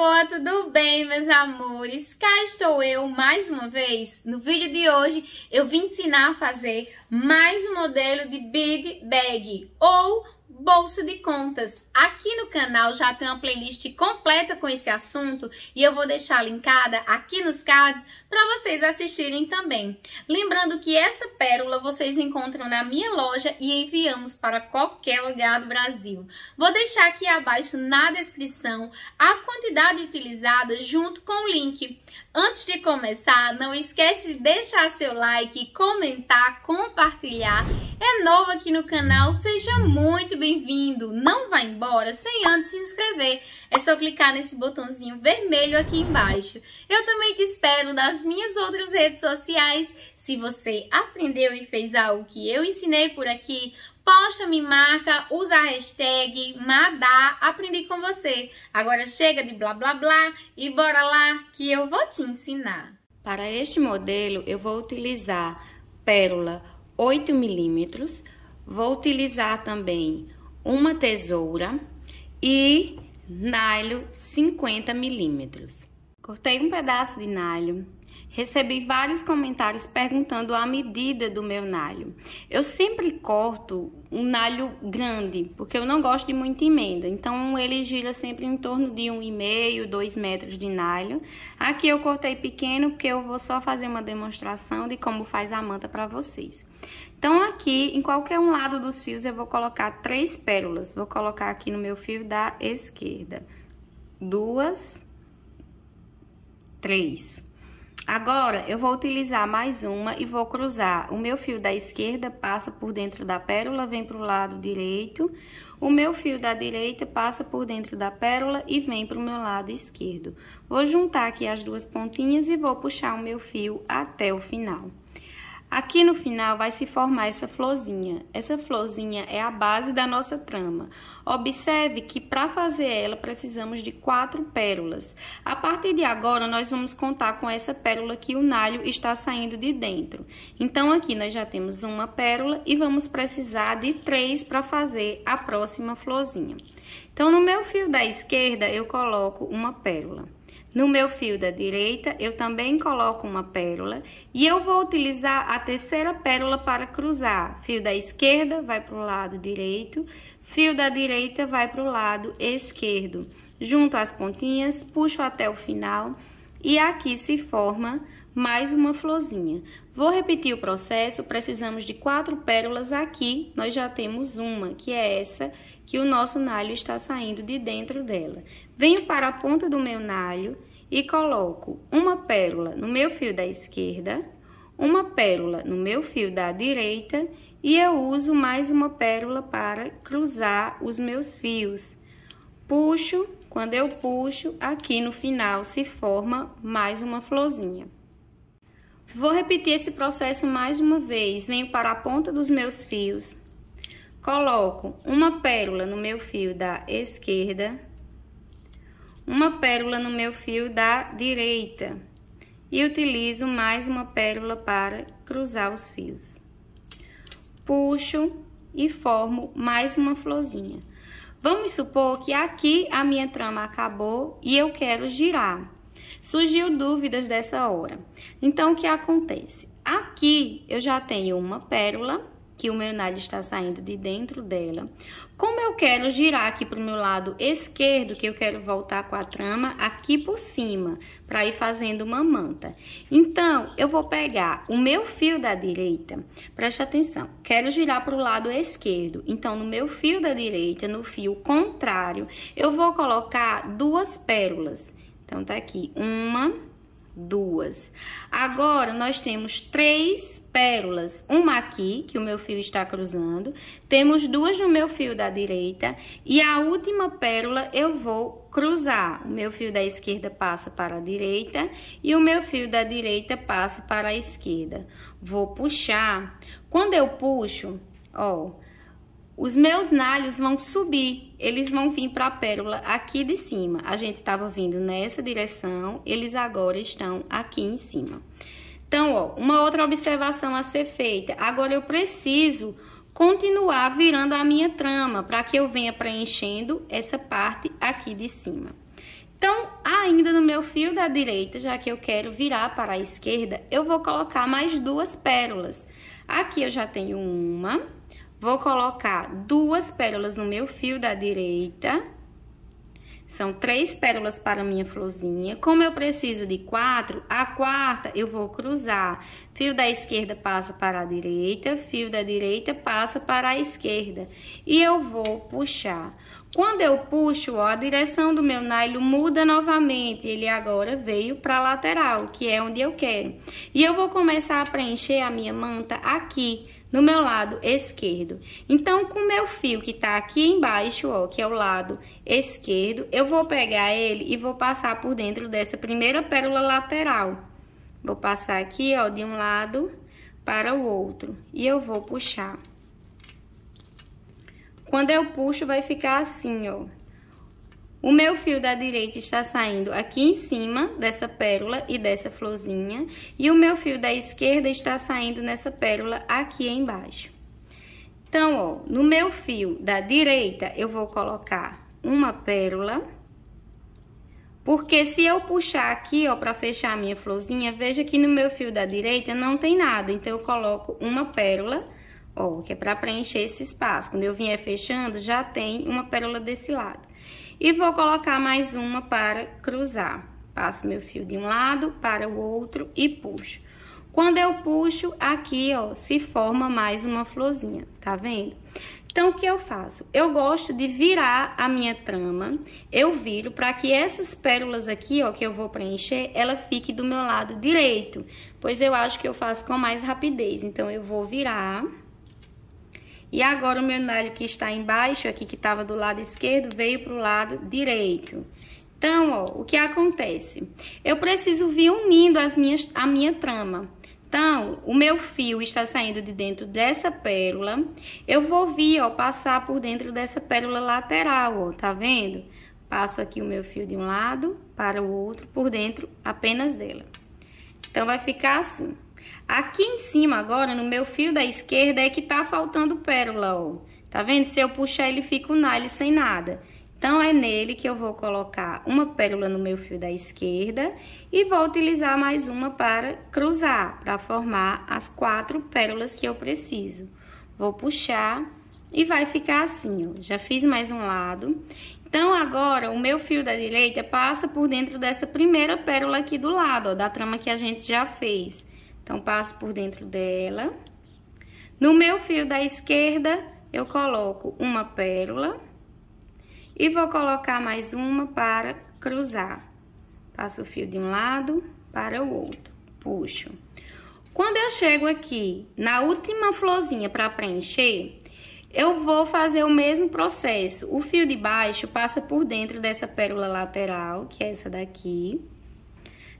boa, tudo bem, meus amores? Cá estou eu mais uma vez. No vídeo de hoje, eu vim ensinar a fazer mais um modelo de bead bag ou bolsa de contas. Aqui no canal já tem uma playlist completa com esse assunto e eu vou deixar linkada aqui nos cards para vocês assistirem também. Lembrando que essa pérola vocês encontram na minha loja e enviamos para qualquer lugar do Brasil. Vou deixar aqui abaixo na descrição a quantidade utilizada junto com o link. Antes de começar, não esquece de deixar seu like, comentar, compartilhar. É novo aqui no canal, seja muito bem-vindo. Não vá embora agora, sem antes se inscrever, é só clicar nesse botãozinho vermelho aqui embaixo. Eu também te espero nas minhas outras redes sociais. Se você aprendeu e fez algo que eu ensinei por aqui, posta, me marca, usa a hashtag Madá, aprendi com você. Agora chega de blá blá blá e bora lá que eu vou te ensinar. Para este modelo, eu vou utilizar pérola 8 milímetros, vou utilizar também uma tesoura e nalho 50 milímetros. Cortei um pedaço de nalho. Recebi vários comentários perguntando a medida do meu nalho. Eu sempre corto um nalho grande, porque eu não gosto de muita emenda. Então, ele gira sempre em torno de 1,5, 2 metros de nalho. Aqui eu cortei pequeno, porque eu vou só fazer uma demonstração de como faz a manta para vocês. Então, aqui, em qualquer um lado dos fios, eu vou colocar três pérolas. Vou colocar aqui no meu fio da esquerda. Duas, três. Agora, eu vou utilizar mais uma e vou cruzar. O meu fio da esquerda passa por dentro da pérola, vem para o lado direito. O meu fio da direita passa por dentro da pérola e vem para o meu lado esquerdo. Vou juntar aqui as duas pontinhas e vou puxar o meu fio até o final. Aqui no final vai se formar essa florzinha. Essa florzinha é a base da nossa trama. Observe que para fazer ela precisamos de quatro pérolas. A partir de agora nós vamos contar com essa pérola que o nalho está saindo de dentro. Então aqui nós já temos uma pérola e vamos precisar de três para fazer a próxima florzinha. Então no meu fio da esquerda eu coloco uma pérola. No meu fio da direita, eu também coloco uma pérola e eu vou utilizar a terceira pérola para cruzar. Fio da esquerda vai para o lado direito, fio da direita vai para o lado esquerdo. Junto as pontinhas, puxo até o final e aqui se forma mais uma florzinha. Vou repetir o processo, precisamos de quatro pérolas aqui, nós já temos uma, que é essa que o nosso nalho está saindo de dentro dela. Venho para a ponta do meu nalho e coloco uma pérola no meu fio da esquerda, uma pérola no meu fio da direita e eu uso mais uma pérola para cruzar os meus fios. Puxo, quando eu puxo, aqui no final se forma mais uma florzinha. Vou repetir esse processo mais uma vez. Venho para a ponta dos meus fios, Coloco uma pérola no meu fio da esquerda, uma pérola no meu fio da direita e utilizo mais uma pérola para cruzar os fios. Puxo e formo mais uma florzinha. Vamos supor que aqui a minha trama acabou e eu quero girar. Surgiu dúvidas dessa hora. Então, o que acontece? Aqui eu já tenho uma pérola que o meu nade está saindo de dentro dela. Como eu quero girar aqui para o meu lado esquerdo, que eu quero voltar com a trama aqui por cima, para ir fazendo uma manta. Então, eu vou pegar o meu fio da direita, preste atenção, quero girar para o lado esquerdo. Então, no meu fio da direita, no fio contrário, eu vou colocar duas pérolas. Então, tá aqui, uma duas. Agora, nós temos três pérolas, uma aqui, que o meu fio está cruzando, temos duas no meu fio da direita, e a última pérola eu vou cruzar. O meu fio da esquerda passa para a direita, e o meu fio da direita passa para a esquerda. Vou puxar. Quando eu puxo, ó... Os meus nalhos vão subir, eles vão vir para a pérola aqui de cima. A gente estava vindo nessa direção, eles agora estão aqui em cima. Então, ó, uma outra observação a ser feita. Agora eu preciso continuar virando a minha trama para que eu venha preenchendo essa parte aqui de cima. Então, ainda no meu fio da direita, já que eu quero virar para a esquerda, eu vou colocar mais duas pérolas. Aqui eu já tenho uma Vou colocar duas pérolas no meu fio da direita. São três pérolas para minha florzinha. Como eu preciso de quatro, a quarta eu vou cruzar. Fio da esquerda passa para a direita, fio da direita passa para a esquerda. E eu vou puxar. Quando eu puxo, ó, a direção do meu nylon muda novamente. Ele agora veio para a lateral, que é onde eu quero. E eu vou começar a preencher a minha manta aqui. Aqui no meu lado esquerdo. Então, com o meu fio que tá aqui embaixo, ó, que é o lado esquerdo, eu vou pegar ele e vou passar por dentro dessa primeira pérola lateral. Vou passar aqui, ó, de um lado para o outro. E eu vou puxar. Quando eu puxo, vai ficar assim, ó. O meu fio da direita está saindo aqui em cima dessa pérola e dessa florzinha, e o meu fio da esquerda está saindo nessa pérola aqui embaixo. Então, ó, no meu fio da direita, eu vou colocar uma pérola, porque se eu puxar aqui, ó, pra fechar a minha florzinha, veja que no meu fio da direita não tem nada, então eu coloco uma pérola, ó, que é pra preencher esse espaço. Quando eu vier fechando, já tem uma pérola desse lado. E vou colocar mais uma para cruzar. Passo meu fio de um lado para o outro e puxo. Quando eu puxo, aqui, ó, se forma mais uma florzinha, tá vendo? Então, o que eu faço? Eu gosto de virar a minha trama, eu viro para que essas pérolas aqui, ó, que eu vou preencher, ela fique do meu lado direito, pois eu acho que eu faço com mais rapidez. Então, eu vou virar... E agora o meu nalho que está embaixo, aqui que estava do lado esquerdo, veio para o lado direito. Então, ó, o que acontece? Eu preciso vir unindo as minhas, a minha trama. Então, o meu fio está saindo de dentro dessa pérola. Eu vou vir, ó, passar por dentro dessa pérola lateral, ó, tá vendo? Passo aqui o meu fio de um lado para o outro, por dentro apenas dela. Então, vai ficar assim. Aqui em cima agora, no meu fio da esquerda, é que tá faltando pérola, ó. Tá vendo? Se eu puxar, ele fica o nylon sem nada. Então, é nele que eu vou colocar uma pérola no meu fio da esquerda e vou utilizar mais uma para cruzar, para formar as quatro pérolas que eu preciso. Vou puxar e vai ficar assim, ó. Já fiz mais um lado. Então, agora, o meu fio da direita passa por dentro dessa primeira pérola aqui do lado, ó, da trama que a gente já fez. Então, passo por dentro dela. No meu fio da esquerda, eu coloco uma pérola. E vou colocar mais uma para cruzar. Passo o fio de um lado para o outro. Puxo. Quando eu chego aqui na última florzinha para preencher, eu vou fazer o mesmo processo. O fio de baixo passa por dentro dessa pérola lateral, que é essa daqui.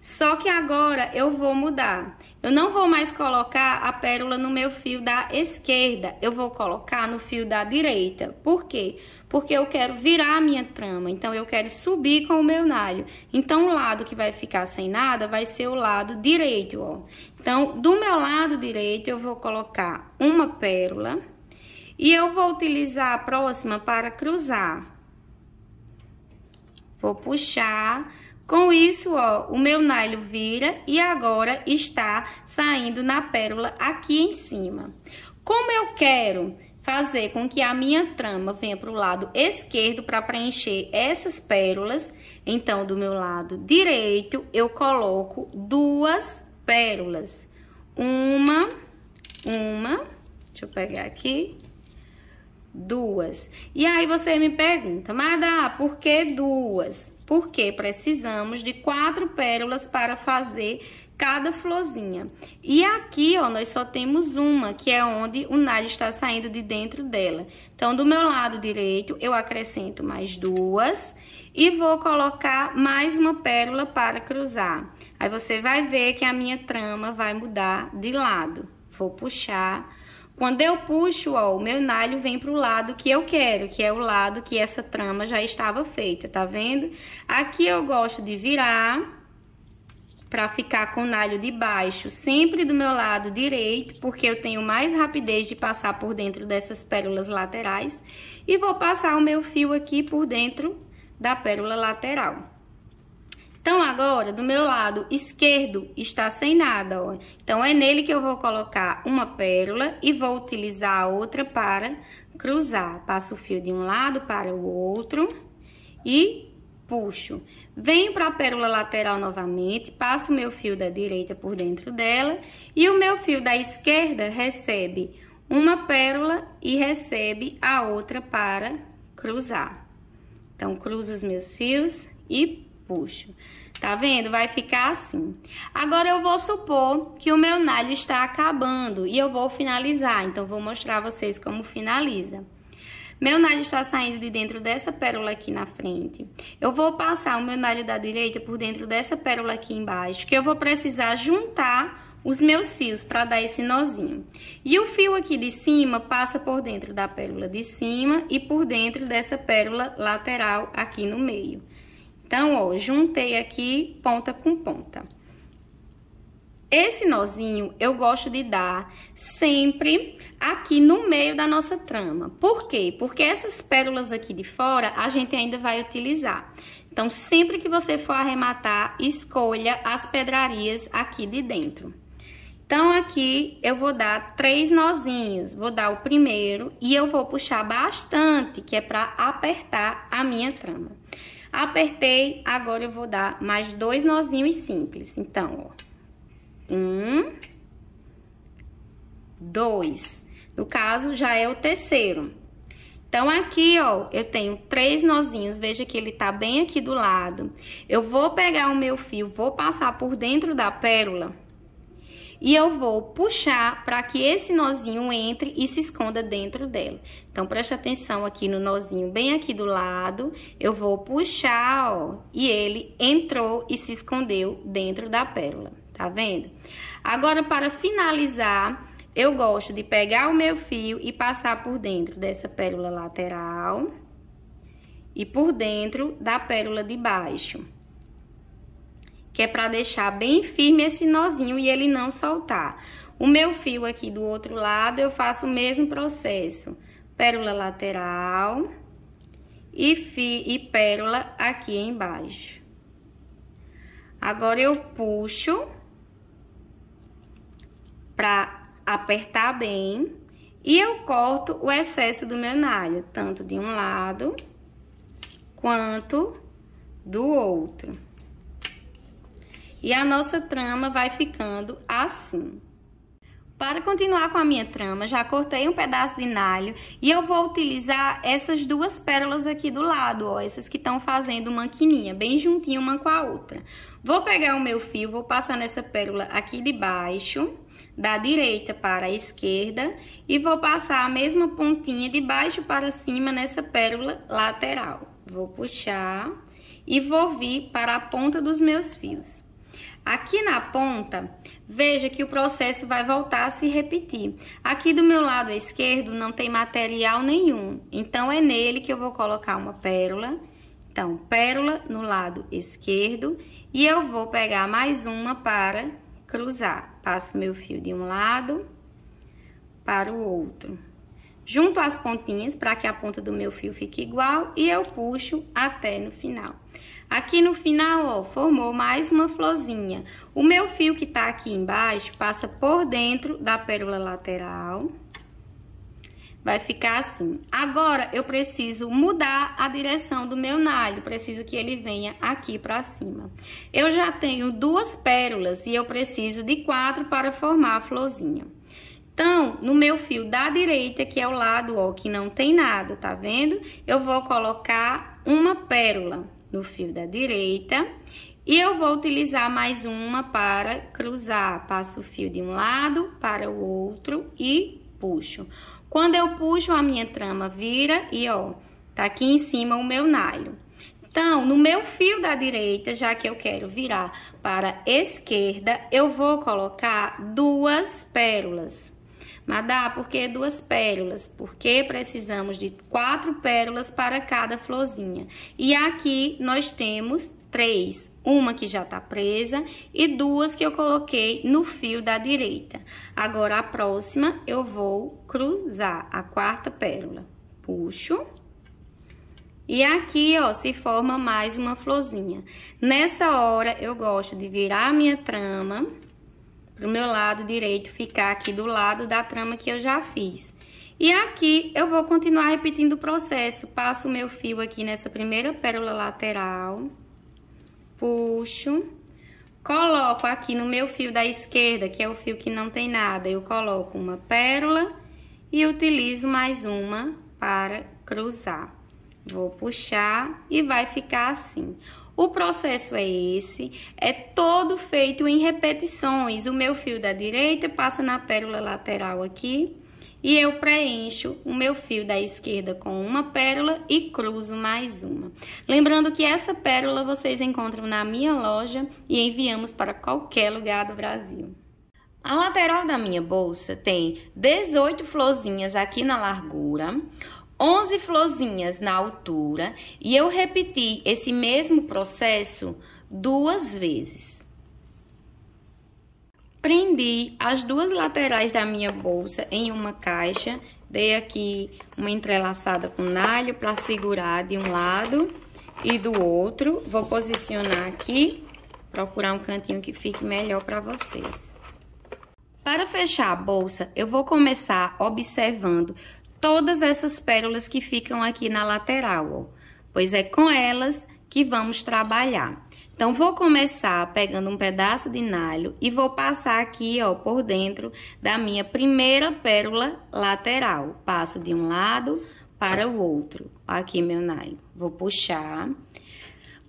Só que agora eu vou mudar. Eu não vou mais colocar a pérola no meu fio da esquerda, eu vou colocar no fio da direita. Por quê? Porque eu quero virar a minha trama, então eu quero subir com o meu nalho. Então o lado que vai ficar sem nada vai ser o lado direito, ó. Então do meu lado direito eu vou colocar uma pérola e eu vou utilizar a próxima para cruzar. Vou puxar com isso, ó, o meu nylon vira e agora está saindo na pérola aqui em cima. Como eu quero fazer com que a minha trama venha para o lado esquerdo para preencher essas pérolas. Então, do meu lado direito, eu coloco duas pérolas. Uma, uma, deixa eu pegar aqui, duas. E aí você me pergunta, Madá, ah, por que duas? porque precisamos de quatro pérolas para fazer cada florzinha. E aqui, ó, nós só temos uma, que é onde o nalho está saindo de dentro dela. Então, do meu lado direito, eu acrescento mais duas e vou colocar mais uma pérola para cruzar. Aí, você vai ver que a minha trama vai mudar de lado. Vou puxar quando eu puxo, ó, o meu nalho vem para o lado que eu quero, que é o lado que essa trama já estava feita, tá vendo? Aqui eu gosto de virar para ficar com o nalho de baixo, sempre do meu lado direito, porque eu tenho mais rapidez de passar por dentro dessas pérolas laterais. E vou passar o meu fio aqui por dentro da pérola lateral. Então, agora, do meu lado esquerdo, está sem nada, ó. Então, é nele que eu vou colocar uma pérola e vou utilizar a outra para cruzar. Passo o fio de um lado para o outro e puxo. Venho para a pérola lateral novamente, passo o meu fio da direita por dentro dela e o meu fio da esquerda recebe uma pérola e recebe a outra para cruzar. Então, cruzo os meus fios e puxo. Tá vendo? Vai ficar assim. Agora, eu vou supor que o meu nalho está acabando e eu vou finalizar. Então, vou mostrar a vocês como finaliza. Meu nalho está saindo de dentro dessa pérola aqui na frente. Eu vou passar o meu nalho da direita por dentro dessa pérola aqui embaixo, que eu vou precisar juntar os meus fios para dar esse nozinho. E o fio aqui de cima passa por dentro da pérola de cima e por dentro dessa pérola lateral aqui no meio. Então, ó, juntei aqui ponta com ponta. Esse nozinho eu gosto de dar sempre aqui no meio da nossa trama. Por quê? Porque essas pérolas aqui de fora a gente ainda vai utilizar. Então, sempre que você for arrematar, escolha as pedrarias aqui de dentro. Então, aqui eu vou dar três nozinhos, vou dar o primeiro e eu vou puxar bastante, que é para apertar a minha trama. Apertei, agora eu vou dar mais dois nozinhos simples. Então, ó. Um. Dois. No caso, já é o terceiro. Então, aqui, ó, eu tenho três nozinhos, veja que ele tá bem aqui do lado. Eu vou pegar o meu fio, vou passar por dentro da pérola e eu vou puxar para que esse nozinho entre e se esconda dentro dela. Então, preste atenção aqui no nozinho bem aqui do lado. Eu vou puxar, ó, e ele entrou e se escondeu dentro da pérola, tá vendo? Agora, para finalizar, eu gosto de pegar o meu fio e passar por dentro dessa pérola lateral e por dentro da pérola de baixo que é para deixar bem firme esse nozinho e ele não soltar. O meu fio aqui do outro lado, eu faço o mesmo processo. Pérola lateral e, fio, e pérola aqui embaixo. Agora, eu puxo para apertar bem e eu corto o excesso do meu nalho, tanto de um lado quanto do outro. E a nossa trama vai ficando assim. Para continuar com a minha trama, já cortei um pedaço de nalho e eu vou utilizar essas duas pérolas aqui do lado, ó, essas que estão fazendo manquininha, bem juntinho uma com a outra. Vou pegar o meu fio, vou passar nessa pérola aqui de baixo, da direita para a esquerda, e vou passar a mesma pontinha de baixo para cima nessa pérola lateral. Vou puxar e vou vir para a ponta dos meus fios. Aqui na ponta, veja que o processo vai voltar a se repetir. Aqui do meu lado esquerdo não tem material nenhum, então é nele que eu vou colocar uma pérola. Então, pérola no lado esquerdo e eu vou pegar mais uma para cruzar. Passo meu fio de um lado para o outro. Junto as pontinhas para que a ponta do meu fio fique igual e eu puxo até no final. Aqui no final, ó, formou mais uma florzinha. O meu fio que tá aqui embaixo passa por dentro da pérola lateral. Vai ficar assim. Agora, eu preciso mudar a direção do meu nalho. Preciso que ele venha aqui pra cima. Eu já tenho duas pérolas e eu preciso de quatro para formar a florzinha. Então, no meu fio da direita, que é o lado, ó, que não tem nada, tá vendo? Eu vou colocar uma pérola no fio da direita. E eu vou utilizar mais uma para cruzar. Passo o fio de um lado para o outro e puxo. Quando eu puxo, a minha trama vira e, ó, tá aqui em cima o meu nylon. Então, no meu fio da direita, já que eu quero virar para a esquerda, eu vou colocar duas pérolas. Madá, por que duas pérolas? Porque precisamos de quatro pérolas para cada florzinha. E aqui nós temos três. Uma que já tá presa e duas que eu coloquei no fio da direita. Agora, a próxima, eu vou cruzar a quarta pérola. Puxo. E aqui, ó, se forma mais uma florzinha. Nessa hora, eu gosto de virar a minha trama pro meu lado direito ficar aqui do lado da trama que eu já fiz. E aqui eu vou continuar repetindo o processo. Passo o meu fio aqui nessa primeira pérola lateral, puxo, coloco aqui no meu fio da esquerda, que é o fio que não tem nada, eu coloco uma pérola e utilizo mais uma para cruzar. Vou puxar e vai ficar assim. O processo é esse, é todo feito em repetições. O meu fio da direita passa na pérola lateral aqui e eu preencho o meu fio da esquerda com uma pérola e cruzo mais uma. Lembrando que essa pérola vocês encontram na minha loja e enviamos para qualquer lugar do Brasil. A lateral da minha bolsa tem 18 florzinhas aqui na largura, 11 florzinhas na altura e eu repeti esse mesmo processo duas vezes. Prendi as duas laterais da minha bolsa em uma caixa, dei aqui uma entrelaçada com nalho para segurar de um lado e do outro. Vou posicionar aqui, procurar um cantinho que fique melhor para vocês. Para fechar a bolsa, eu vou começar observando todas essas pérolas que ficam aqui na lateral, ó, pois é com elas que vamos trabalhar. Então, vou começar pegando um pedaço de nalho e vou passar aqui, ó, por dentro da minha primeira pérola lateral. Passo de um lado para o outro. Aqui, meu nalho. Vou puxar.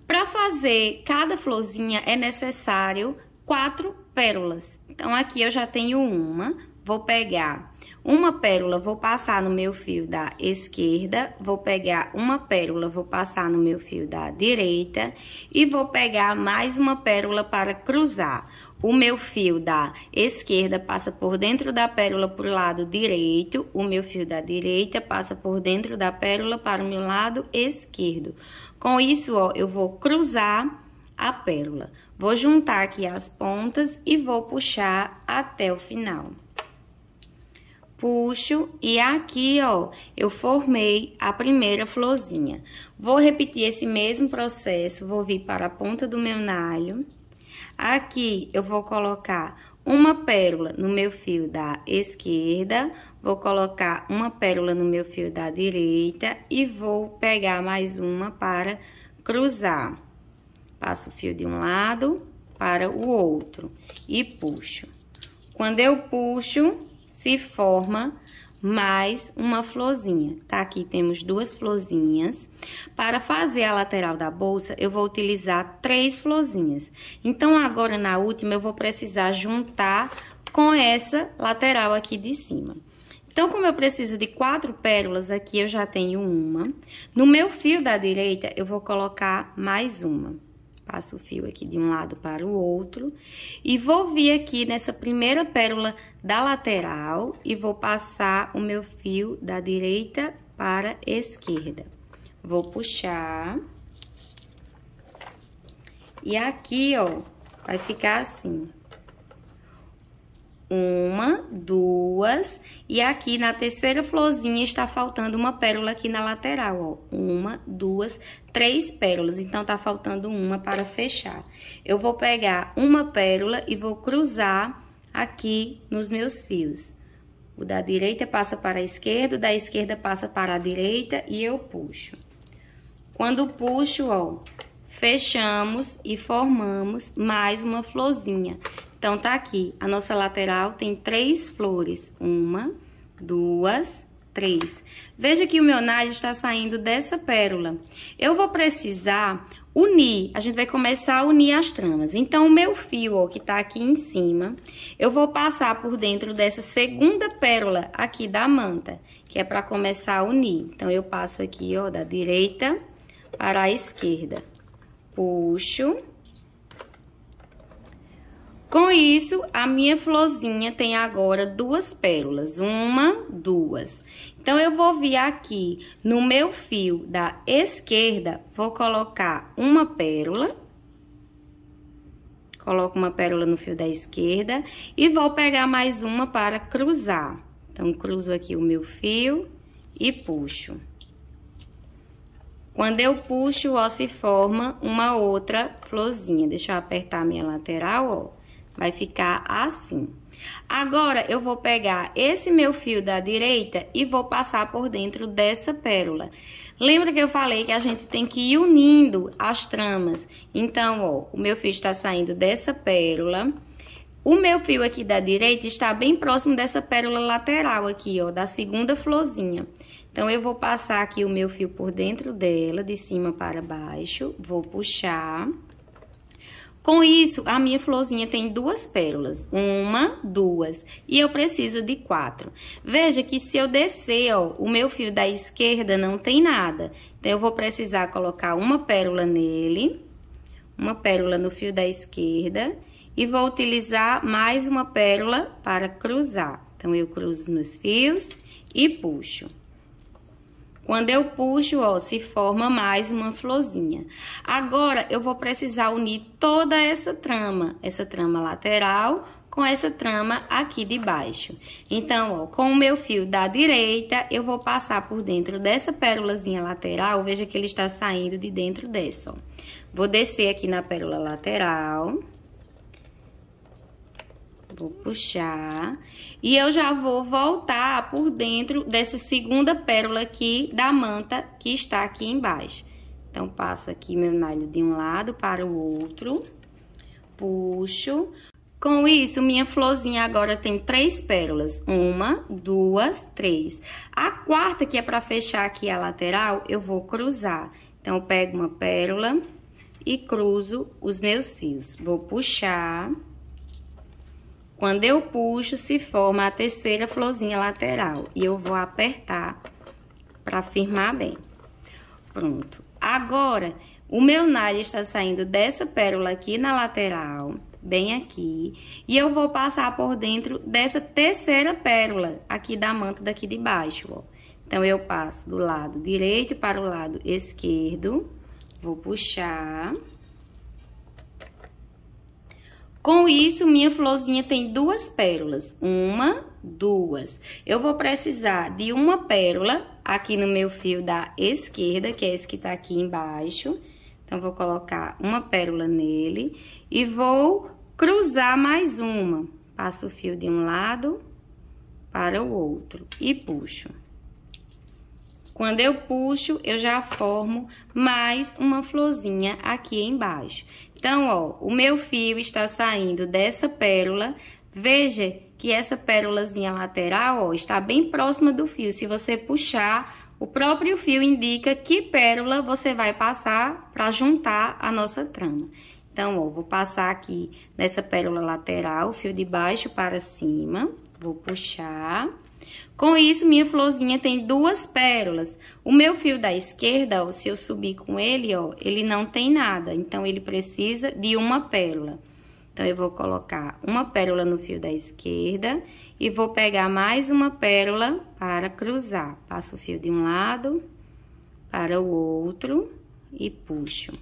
Para fazer cada florzinha, é necessário quatro pérolas. Então, aqui eu já tenho uma. Vou pegar uma pérola vou passar no meu fio da esquerda, vou pegar uma pérola, vou passar no meu fio da direita e vou pegar mais uma pérola para cruzar. O meu fio da esquerda passa por dentro da pérola para o lado direito, o meu fio da direita passa por dentro da pérola para o meu lado esquerdo. Com isso, ó, eu vou cruzar a pérola. Vou juntar aqui as pontas e vou puxar até o final puxo e aqui, ó, eu formei a primeira florzinha. Vou repetir esse mesmo processo, vou vir para a ponta do meu nalho. Aqui, eu vou colocar uma pérola no meu fio da esquerda, vou colocar uma pérola no meu fio da direita e vou pegar mais uma para cruzar. Passo o fio de um lado para o outro e puxo. Quando eu puxo, se forma mais uma florzinha, tá? Aqui temos duas florzinhas. Para fazer a lateral da bolsa, eu vou utilizar três florzinhas. Então, agora na última, eu vou precisar juntar com essa lateral aqui de cima. Então, como eu preciso de quatro pérolas aqui, eu já tenho uma. No meu fio da direita, eu vou colocar mais uma. Passo o fio aqui de um lado para o outro. E vou vir aqui nessa primeira pérola da lateral e vou passar o meu fio da direita para esquerda. Vou puxar. E aqui, ó, vai ficar assim uma, duas, e aqui na terceira florzinha está faltando uma pérola aqui na lateral, ó. Uma, duas, três pérolas, então tá faltando uma para fechar. Eu vou pegar uma pérola e vou cruzar aqui nos meus fios. O da direita passa para a esquerda, o da esquerda passa para a direita e eu puxo. Quando puxo, ó, fechamos e formamos mais uma florzinha. Então, tá aqui. A nossa lateral tem três flores. Uma, duas, três. Veja que o meu nalho está saindo dessa pérola. Eu vou precisar unir, a gente vai começar a unir as tramas. Então, o meu fio, ó, que tá aqui em cima, eu vou passar por dentro dessa segunda pérola aqui da manta, que é para começar a unir. Então, eu passo aqui, ó, da direita para a esquerda. Puxo com isso, a minha florzinha tem agora duas pérolas, uma, duas. Então, eu vou vir aqui no meu fio da esquerda, vou colocar uma pérola. Coloco uma pérola no fio da esquerda e vou pegar mais uma para cruzar. Então, cruzo aqui o meu fio e puxo. Quando eu puxo, ó, se forma uma outra florzinha. Deixa eu apertar a minha lateral, ó Vai ficar assim. Agora, eu vou pegar esse meu fio da direita e vou passar por dentro dessa pérola. Lembra que eu falei que a gente tem que ir unindo as tramas? Então, ó, o meu fio está saindo dessa pérola. O meu fio aqui da direita está bem próximo dessa pérola lateral aqui, ó, da segunda florzinha. Então, eu vou passar aqui o meu fio por dentro dela, de cima para baixo, vou puxar... Com isso, a minha florzinha tem duas pérolas, uma, duas, e eu preciso de quatro. Veja que se eu descer, ó, o meu fio da esquerda não tem nada. Então, eu vou precisar colocar uma pérola nele, uma pérola no fio da esquerda, e vou utilizar mais uma pérola para cruzar. Então, eu cruzo nos fios e puxo. Quando eu puxo, ó, se forma mais uma florzinha. Agora, eu vou precisar unir toda essa trama, essa trama lateral com essa trama aqui de baixo. Então, ó, com o meu fio da direita, eu vou passar por dentro dessa pérolazinha lateral, veja que ele está saindo de dentro dessa, ó. Vou descer aqui na pérola lateral. Vou puxar. E eu já vou voltar por dentro dessa segunda pérola aqui da manta que está aqui embaixo. Então, passo aqui meu nalho de um lado para o outro. Puxo. Com isso, minha florzinha agora tem três pérolas. Uma, duas, três. A quarta, que é para fechar aqui a lateral, eu vou cruzar. Então, eu pego uma pérola e cruzo os meus fios. Vou puxar. Quando eu puxo, se forma a terceira florzinha lateral. E eu vou apertar pra firmar bem. Pronto. Agora, o meu nalho está saindo dessa pérola aqui na lateral, bem aqui. E eu vou passar por dentro dessa terceira pérola aqui da manta daqui de baixo, ó. Então, eu passo do lado direito para o lado esquerdo. Vou puxar... Com isso, minha florzinha tem duas pérolas. Uma, duas. Eu vou precisar de uma pérola aqui no meu fio da esquerda, que é esse que tá aqui embaixo. Então, vou colocar uma pérola nele e vou cruzar mais uma. Passo o fio de um lado para o outro e puxo. Quando eu puxo, eu já formo mais uma florzinha aqui embaixo. Então, ó, o meu fio está saindo dessa pérola. Veja que essa pérolazinha lateral, ó, está bem próxima do fio. Se você puxar, o próprio fio indica que pérola você vai passar para juntar a nossa trama. Então, ó, vou passar aqui nessa pérola lateral, fio de baixo para cima, vou puxar com isso, minha florzinha tem duas pérolas. O meu fio da esquerda, ó, se eu subir com ele, ó, ele não tem nada. Então, ele precisa de uma pérola. Então, eu vou colocar uma pérola no fio da esquerda e vou pegar mais uma pérola para cruzar. Passo o fio de um lado para o outro e puxo.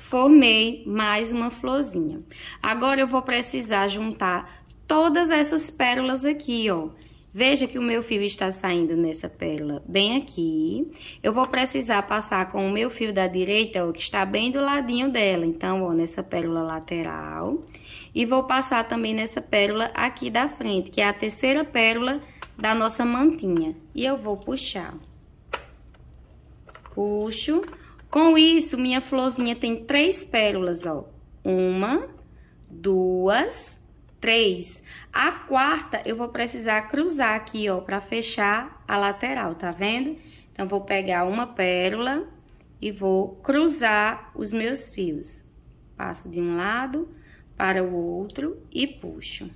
Formei mais uma florzinha. Agora, eu vou precisar juntar todas essas pérolas aqui, ó. Veja que o meu fio está saindo nessa pérola bem aqui. Eu vou precisar passar com o meu fio da direita, ó, que está bem do ladinho dela. Então, ó, nessa pérola lateral. E vou passar também nessa pérola aqui da frente, que é a terceira pérola da nossa mantinha. E eu vou puxar. Puxo. Com isso, minha florzinha tem três pérolas, ó. Uma, duas, três. A quarta eu vou precisar cruzar aqui, ó, pra fechar a lateral, tá vendo? Então, vou pegar uma pérola e vou cruzar os meus fios. Passo de um lado para o outro e puxo.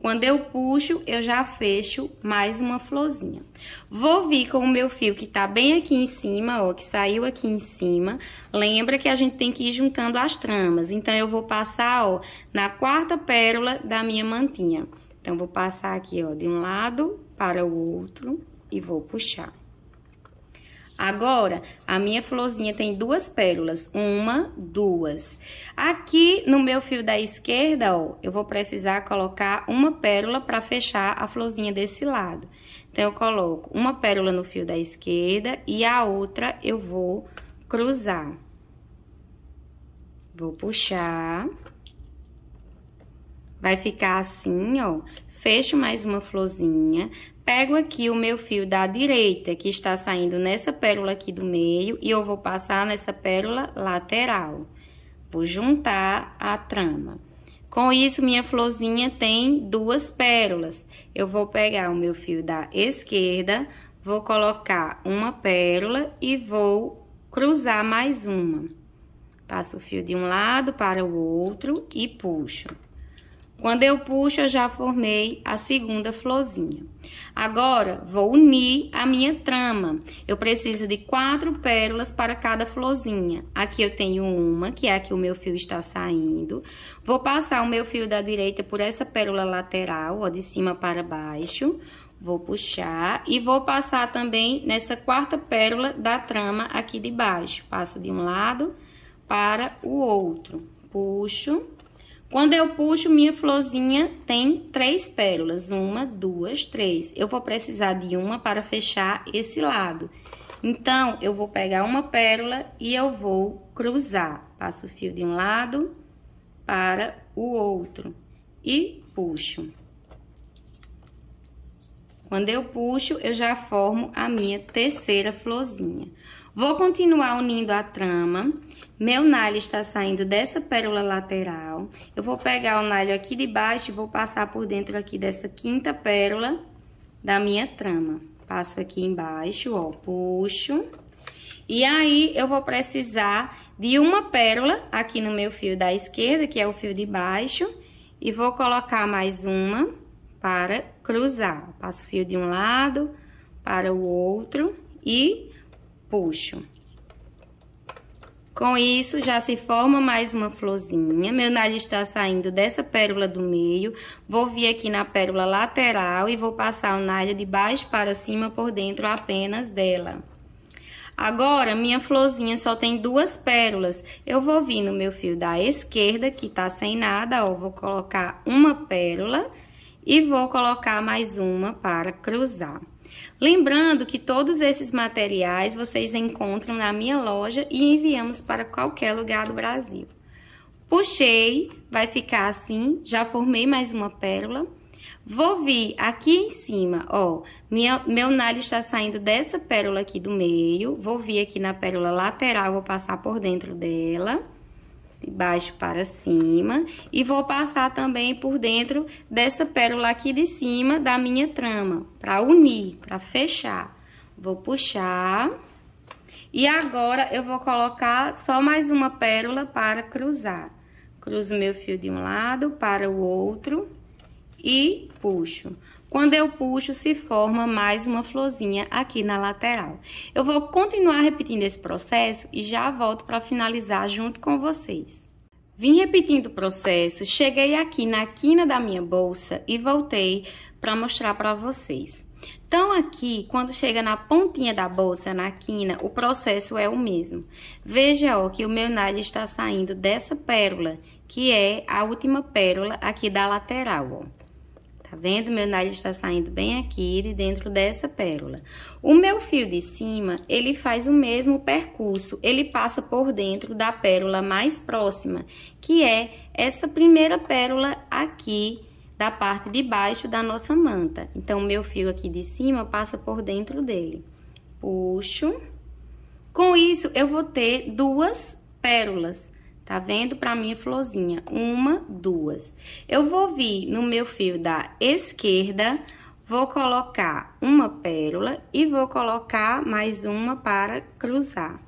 Quando eu puxo, eu já fecho mais uma florzinha. Vou vir com o meu fio que tá bem aqui em cima, ó, que saiu aqui em cima. Lembra que a gente tem que ir juntando as tramas. Então, eu vou passar, ó, na quarta pérola da minha mantinha. Então, vou passar aqui, ó, de um lado para o outro e vou puxar. Agora, a minha florzinha tem duas pérolas. Uma, duas. Aqui no meu fio da esquerda, ó, eu vou precisar colocar uma pérola para fechar a florzinha desse lado. Então, eu coloco uma pérola no fio da esquerda e a outra eu vou cruzar. Vou puxar. Vai ficar assim, ó fecho mais uma florzinha, pego aqui o meu fio da direita, que está saindo nessa pérola aqui do meio, e eu vou passar nessa pérola lateral. Vou juntar a trama. Com isso, minha florzinha tem duas pérolas. Eu vou pegar o meu fio da esquerda, vou colocar uma pérola e vou cruzar mais uma. Passo o fio de um lado para o outro e puxo. Quando eu puxo, eu já formei a segunda florzinha. Agora, vou unir a minha trama. Eu preciso de quatro pérolas para cada florzinha. Aqui eu tenho uma, que é a que o meu fio está saindo. Vou passar o meu fio da direita por essa pérola lateral, ó, de cima para baixo. Vou puxar e vou passar também nessa quarta pérola da trama aqui de baixo. Passo de um lado para o outro. Puxo quando eu puxo minha florzinha, tem três pérolas. Uma, duas, três. Eu vou precisar de uma para fechar esse lado. Então, eu vou pegar uma pérola e eu vou cruzar. Passo o fio de um lado para o outro e puxo. Quando eu puxo, eu já formo a minha terceira florzinha. Vou continuar unindo a trama meu nalho está saindo dessa pérola lateral. Eu vou pegar o nalho aqui de baixo e vou passar por dentro aqui dessa quinta pérola da minha trama. Passo aqui embaixo, ó, puxo. E aí, eu vou precisar de uma pérola aqui no meu fio da esquerda, que é o fio de baixo. E vou colocar mais uma para cruzar. Passo o fio de um lado para o outro e puxo. Com isso, já se forma mais uma florzinha. Meu nariz está saindo dessa pérola do meio. Vou vir aqui na pérola lateral e vou passar o nalho de baixo para cima por dentro apenas dela. Agora, minha florzinha só tem duas pérolas. Eu vou vir no meu fio da esquerda, que tá sem nada, ó. Vou colocar uma pérola e vou colocar mais uma para cruzar. Lembrando que todos esses materiais vocês encontram na minha loja e enviamos para qualquer lugar do Brasil. Puxei, vai ficar assim, já formei mais uma pérola. Vou vir aqui em cima, ó, minha, meu nalho está saindo dessa pérola aqui do meio, vou vir aqui na pérola lateral, vou passar por dentro dela de baixo para cima. E vou passar também por dentro dessa pérola aqui de cima da minha trama, para unir, para fechar. Vou puxar. E agora, eu vou colocar só mais uma pérola para cruzar. Cruzo meu fio de um lado para o outro e puxo. Quando eu puxo, se forma mais uma florzinha aqui na lateral. Eu vou continuar repetindo esse processo e já volto para finalizar junto com vocês. Vim repetindo o processo, cheguei aqui na quina da minha bolsa e voltei para mostrar para vocês. Então, aqui, quando chega na pontinha da bolsa, na quina, o processo é o mesmo. Veja, ó, que o meu nylon está saindo dessa pérola, que é a última pérola aqui da lateral, ó. Tá vendo? Meu nariz está saindo bem aqui de dentro dessa pérola. O meu fio de cima, ele faz o mesmo percurso. Ele passa por dentro da pérola mais próxima, que é essa primeira pérola aqui da parte de baixo da nossa manta. Então, o meu fio aqui de cima passa por dentro dele. Puxo. Com isso, eu vou ter duas pérolas. Tá vendo? Pra minha florzinha. Uma, duas. Eu vou vir no meu fio da esquerda, vou colocar uma pérola e vou colocar mais uma para cruzar.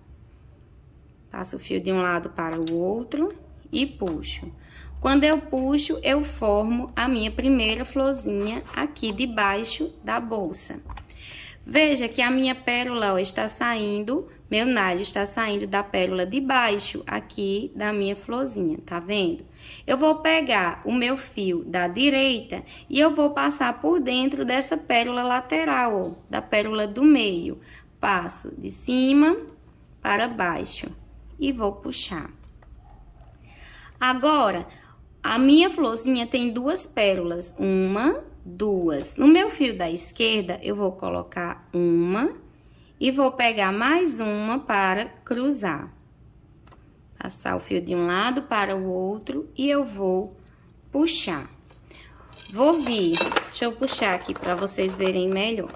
Passo o fio de um lado para o outro e puxo. Quando eu puxo, eu formo a minha primeira florzinha aqui debaixo da bolsa. Veja que a minha pérola ó, está saindo, meu nalho está saindo da pérola de baixo aqui da minha florzinha, tá vendo? Eu vou pegar o meu fio da direita e eu vou passar por dentro dessa pérola lateral, ó, da pérola do meio. Passo de cima para baixo e vou puxar. Agora, a minha florzinha tem duas pérolas, uma duas. No meu fio da esquerda, eu vou colocar uma e vou pegar mais uma para cruzar. Passar o fio de um lado para o outro e eu vou puxar. Vou vir, deixa eu puxar aqui para vocês verem melhor.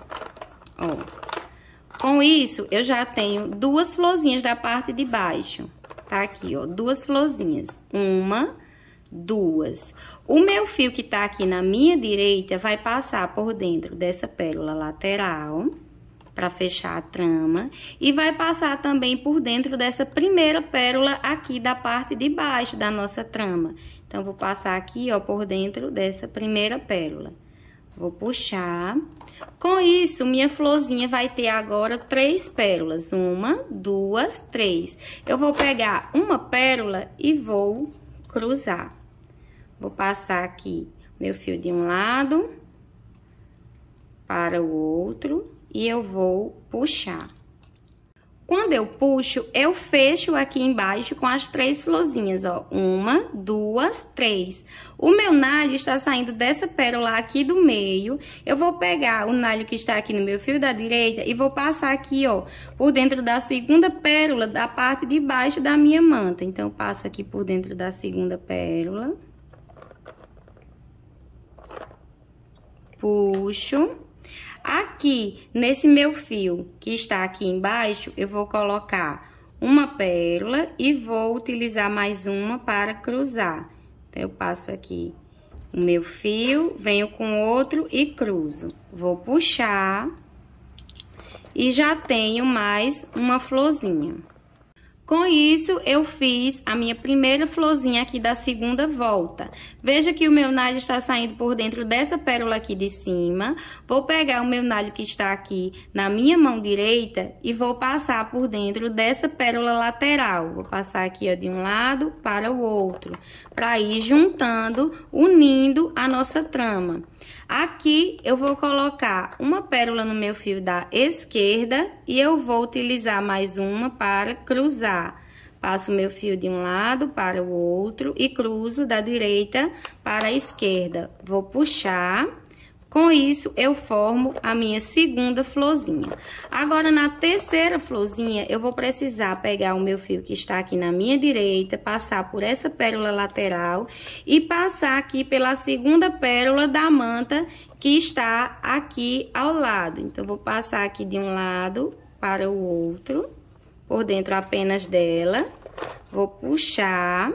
Ó, com isso, eu já tenho duas florzinhas da parte de baixo. Tá aqui, ó, duas florzinhas. Uma duas. O meu fio que tá aqui na minha direita vai passar por dentro dessa pérola lateral para fechar a trama e vai passar também por dentro dessa primeira pérola aqui da parte de baixo da nossa trama. Então, vou passar aqui, ó, por dentro dessa primeira pérola. Vou puxar. Com isso, minha florzinha vai ter agora três pérolas. Uma, duas, três. Eu vou pegar uma pérola e vou cruzar. Vou passar aqui meu fio de um lado para o outro e eu vou puxar. Quando eu puxo, eu fecho aqui embaixo com as três florzinhas, ó. Uma, duas, três. O meu nalho está saindo dessa pérola aqui do meio. Eu vou pegar o nalho que está aqui no meu fio da direita e vou passar aqui, ó, por dentro da segunda pérola da parte de baixo da minha manta. Então, eu passo aqui por dentro da segunda pérola. puxo. Aqui, nesse meu fio que está aqui embaixo, eu vou colocar uma pérola e vou utilizar mais uma para cruzar. Então, eu passo aqui o meu fio, venho com outro e cruzo. Vou puxar e já tenho mais uma florzinha. Com isso, eu fiz a minha primeira florzinha aqui da segunda volta. Veja que o meu nalho está saindo por dentro dessa pérola aqui de cima. Vou pegar o meu nalho que está aqui na minha mão direita e vou passar por dentro dessa pérola lateral. Vou passar aqui, ó, de um lado para o outro, para ir juntando, unindo a nossa trama. Aqui eu vou colocar uma pérola no meu fio da esquerda e eu vou utilizar mais uma para cruzar. Passo meu fio de um lado para o outro e cruzo da direita para a esquerda. Vou puxar com isso, eu formo a minha segunda florzinha. Agora, na terceira florzinha, eu vou precisar pegar o meu fio que está aqui na minha direita, passar por essa pérola lateral e passar aqui pela segunda pérola da manta que está aqui ao lado. Então, vou passar aqui de um lado para o outro, por dentro apenas dela. Vou puxar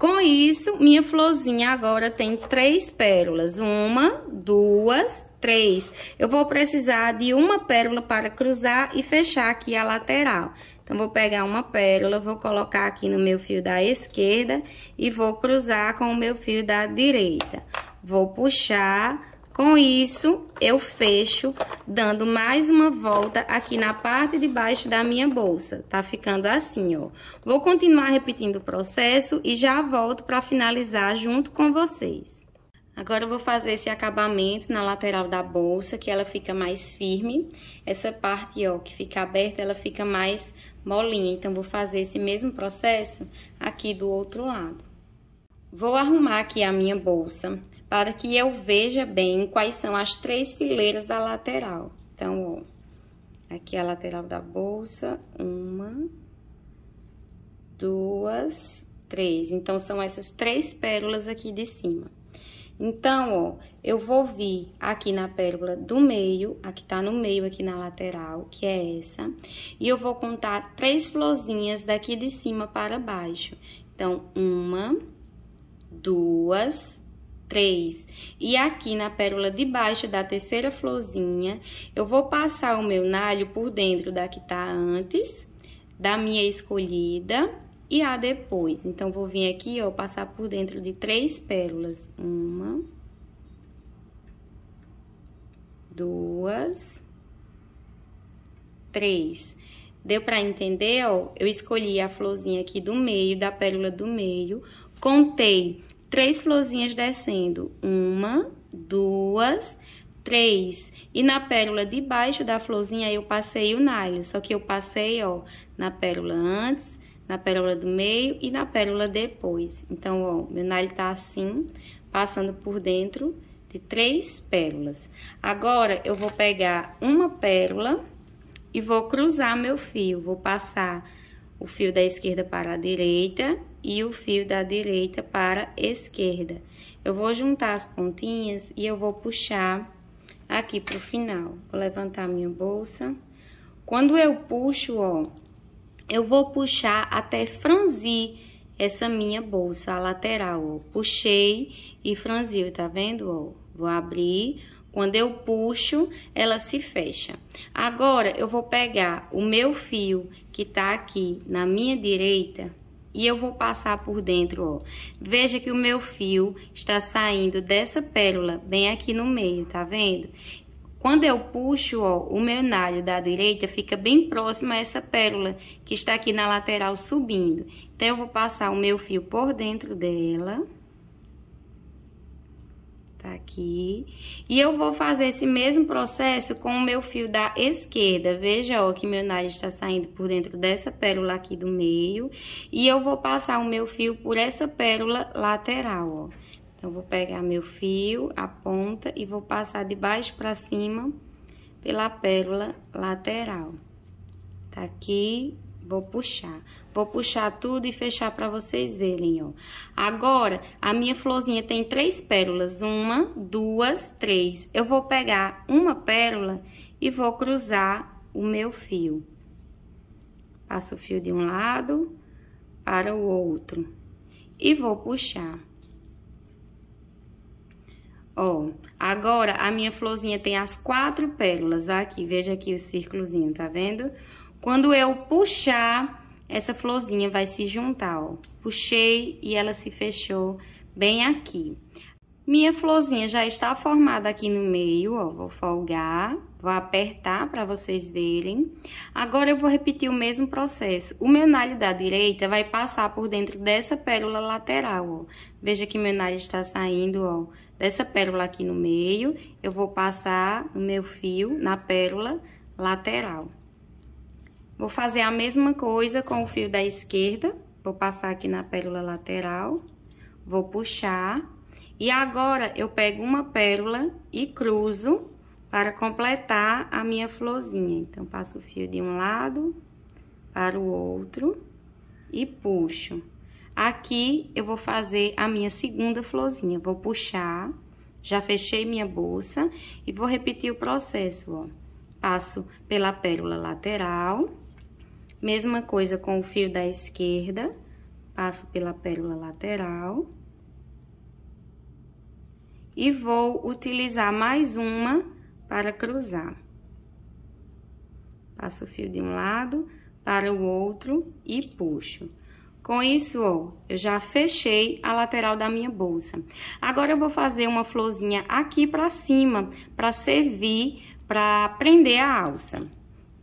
com isso, minha florzinha agora tem três pérolas. Uma, duas, três. Eu vou precisar de uma pérola para cruzar e fechar aqui a lateral. Então, vou pegar uma pérola, vou colocar aqui no meu fio da esquerda e vou cruzar com o meu fio da direita. Vou puxar com isso, eu fecho dando mais uma volta aqui na parte de baixo da minha bolsa. Tá ficando assim, ó. Vou continuar repetindo o processo e já volto para finalizar junto com vocês. Agora eu vou fazer esse acabamento na lateral da bolsa, que ela fica mais firme. Essa parte, ó, que fica aberta, ela fica mais molinha. Então, vou fazer esse mesmo processo aqui do outro lado. Vou arrumar aqui a minha bolsa para que eu veja bem quais são as três fileiras da lateral. Então, ó, aqui a lateral da bolsa, uma, duas, três. Então, são essas três pérolas aqui de cima. Então, ó, eu vou vir aqui na pérola do meio, aqui tá no meio, aqui na lateral, que é essa. E eu vou contar três florzinhas daqui de cima para baixo. Então, uma, duas, três. E aqui na pérola de baixo da terceira florzinha, eu vou passar o meu nalho por dentro da que tá antes, da minha escolhida e a depois. Então, vou vir aqui, ó, passar por dentro de três pérolas. Uma. Duas. Três. Deu pra entender, ó? Eu escolhi a florzinha aqui do meio, da pérola do meio. Contei três florzinhas descendo. Uma, duas, três. E na pérola de baixo da florzinha, eu passei o nylon. Só que eu passei, ó, na pérola antes, na pérola do meio e na pérola depois. Então, ó, meu nylon tá assim, passando por dentro de três pérolas. Agora, eu vou pegar uma pérola e vou cruzar meu fio. Vou passar o fio da esquerda para a direita e o fio da direita para esquerda. Eu vou juntar as pontinhas e eu vou puxar aqui pro final. Vou levantar minha bolsa. Quando eu puxo, ó, eu vou puxar até franzir essa minha bolsa, a lateral, ó. Puxei e franziu, tá vendo, ó? Vou abrir, quando eu puxo, ela se fecha. Agora, eu vou pegar o meu fio que tá aqui na minha direita e eu vou passar por dentro, ó. Veja que o meu fio está saindo dessa pérola, bem aqui no meio, tá vendo? Quando eu puxo, ó, o meu nalho da direita fica bem próximo a essa pérola que está aqui na lateral subindo. Então, eu vou passar o meu fio por dentro dela. Tá aqui. E eu vou fazer esse mesmo processo com o meu fio da esquerda. Veja, ó, que meu nariz está saindo por dentro dessa pérola aqui do meio. E eu vou passar o meu fio por essa pérola lateral, ó. Então, vou pegar meu fio, a ponta, e vou passar de baixo pra cima pela pérola lateral. Tá aqui, Vou puxar. Vou puxar tudo e fechar para vocês verem, ó. Agora, a minha florzinha tem três pérolas. Uma, duas, três. Eu vou pegar uma pérola e vou cruzar o meu fio. Passo o fio de um lado para o outro. E vou puxar. Ó, agora a minha florzinha tem as quatro pérolas aqui. Veja aqui o círculozinho, tá vendo? Quando eu puxar, essa florzinha vai se juntar, ó. Puxei e ela se fechou bem aqui. Minha florzinha já está formada aqui no meio, ó. Vou folgar, vou apertar para vocês verem. Agora, eu vou repetir o mesmo processo. O meu nalho da direita vai passar por dentro dessa pérola lateral, ó. Veja que meu nalho está saindo, ó dessa pérola aqui no meio, eu vou passar o meu fio na pérola lateral. Vou fazer a mesma coisa com o fio da esquerda, vou passar aqui na pérola lateral, vou puxar. E agora, eu pego uma pérola e cruzo para completar a minha florzinha. Então, passo o fio de um lado para o outro e puxo. Aqui eu vou fazer a minha segunda florzinha. Vou puxar, já fechei minha bolsa e vou repetir o processo, ó. Passo pela pérola lateral, mesma coisa com o fio da esquerda, passo pela pérola lateral. E vou utilizar mais uma para cruzar. Passo o fio de um lado para o outro e puxo. Com isso, ó, eu já fechei a lateral da minha bolsa. Agora eu vou fazer uma florzinha aqui pra cima, pra servir, pra prender a alça.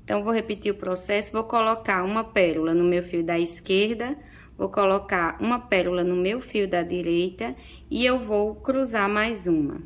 Então, vou repetir o processo, vou colocar uma pérola no meu fio da esquerda, vou colocar uma pérola no meu fio da direita e eu vou cruzar mais uma.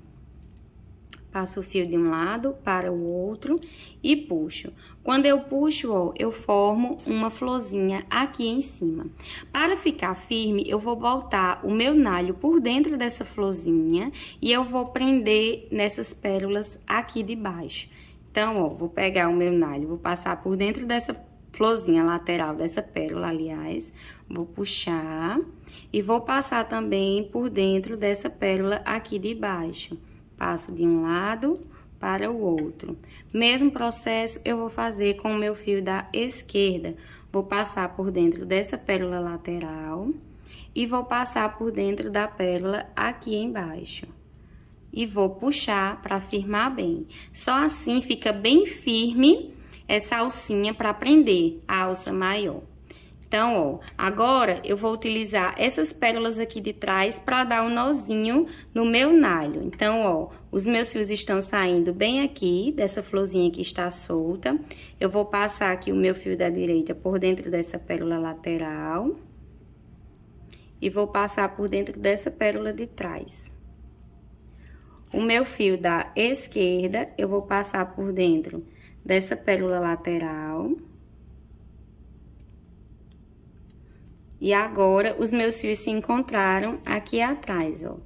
Passo o fio de um lado para o outro e puxo. Quando eu puxo, ó, eu formo uma florzinha aqui em cima. Para ficar firme, eu vou voltar o meu nalho por dentro dessa florzinha e eu vou prender nessas pérolas aqui de baixo. Então, ó, vou pegar o meu nalho, vou passar por dentro dessa florzinha lateral dessa pérola, aliás, vou puxar e vou passar também por dentro dessa pérola aqui de baixo. Passo de um lado para o outro. Mesmo processo eu vou fazer com o meu fio da esquerda. Vou passar por dentro dessa pérola lateral e vou passar por dentro da pérola aqui embaixo. E vou puxar para firmar bem. Só assim fica bem firme essa alcinha para prender a alça maior. Então, ó, agora eu vou utilizar essas pérolas aqui de trás para dar um nozinho no meu nalho. Então, ó, os meus fios estão saindo bem aqui, dessa florzinha que está solta. Eu vou passar aqui o meu fio da direita por dentro dessa pérola lateral. E vou passar por dentro dessa pérola de trás. O meu fio da esquerda, eu vou passar por dentro dessa pérola lateral. E agora, os meus fios se encontraram aqui atrás, ó.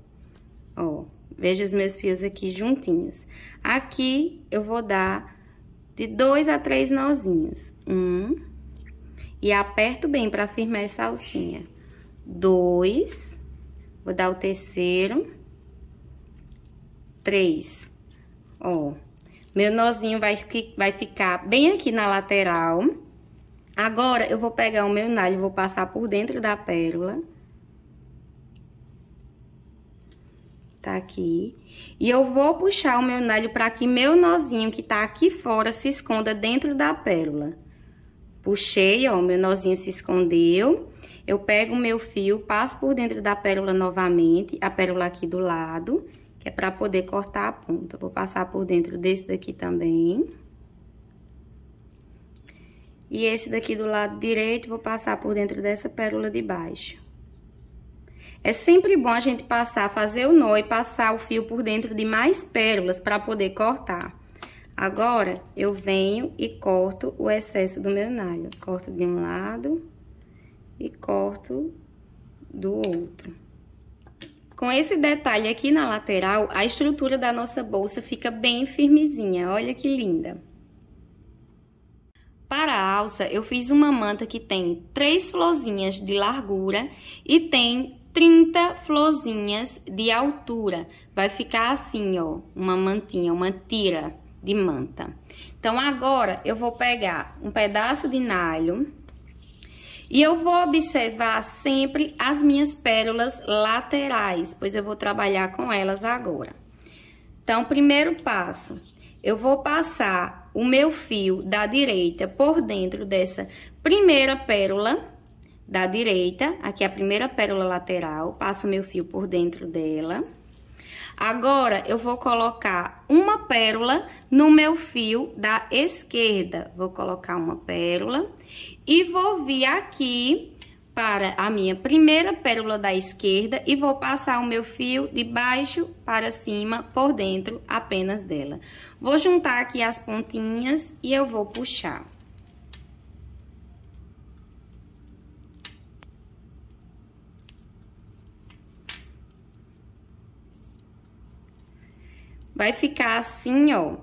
Ó, veja os meus fios aqui juntinhos. Aqui, eu vou dar de dois a três nozinhos. Um. E aperto bem pra firmar essa alcinha. Dois. Vou dar o terceiro. Três. Ó. Meu nozinho vai, vai ficar bem aqui na lateral. Agora, eu vou pegar o meu nalho e vou passar por dentro da pérola. Tá aqui. E eu vou puxar o meu nalho para que meu nozinho que tá aqui fora se esconda dentro da pérola. Puxei, ó, meu nozinho se escondeu. Eu pego o meu fio, passo por dentro da pérola novamente, a pérola aqui do lado, que é para poder cortar a ponta. Vou passar por dentro desse daqui também. E esse daqui do lado direito, vou passar por dentro dessa pérola de baixo. É sempre bom a gente passar, fazer o nó e passar o fio por dentro de mais pérolas para poder cortar. Agora, eu venho e corto o excesso do meu nalho. Corto de um lado e corto do outro. Com esse detalhe aqui na lateral, a estrutura da nossa bolsa fica bem firmezinha. Olha que linda! Para a alça, eu fiz uma manta que tem três florzinhas de largura e tem 30 florzinhas de altura. Vai ficar assim, ó, uma mantinha, uma tira de manta. Então, agora, eu vou pegar um pedaço de nylon e eu vou observar sempre as minhas pérolas laterais, pois eu vou trabalhar com elas agora. Então, primeiro passo, eu vou passar o meu fio da direita por dentro dessa primeira pérola da direita, aqui é a primeira pérola lateral, passo meu fio por dentro dela. Agora, eu vou colocar uma pérola no meu fio da esquerda. Vou colocar uma pérola e vou vir aqui para a minha primeira pérola da esquerda e vou passar o meu fio de baixo para cima por dentro apenas dela. Vou juntar aqui as pontinhas e eu vou puxar. Vai ficar assim, ó,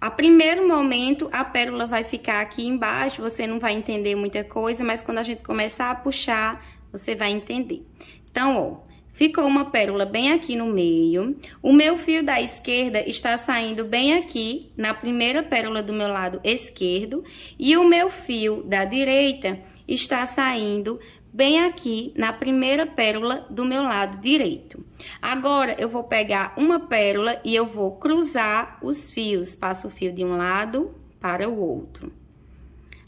a primeiro momento, a pérola vai ficar aqui embaixo, você não vai entender muita coisa, mas quando a gente começar a puxar, você vai entender. Então, ó, ficou uma pérola bem aqui no meio. O meu fio da esquerda está saindo bem aqui, na primeira pérola do meu lado esquerdo. E o meu fio da direita está saindo bem aqui na primeira pérola do meu lado direito. Agora, eu vou pegar uma pérola e eu vou cruzar os fios. Passo o fio de um lado para o outro.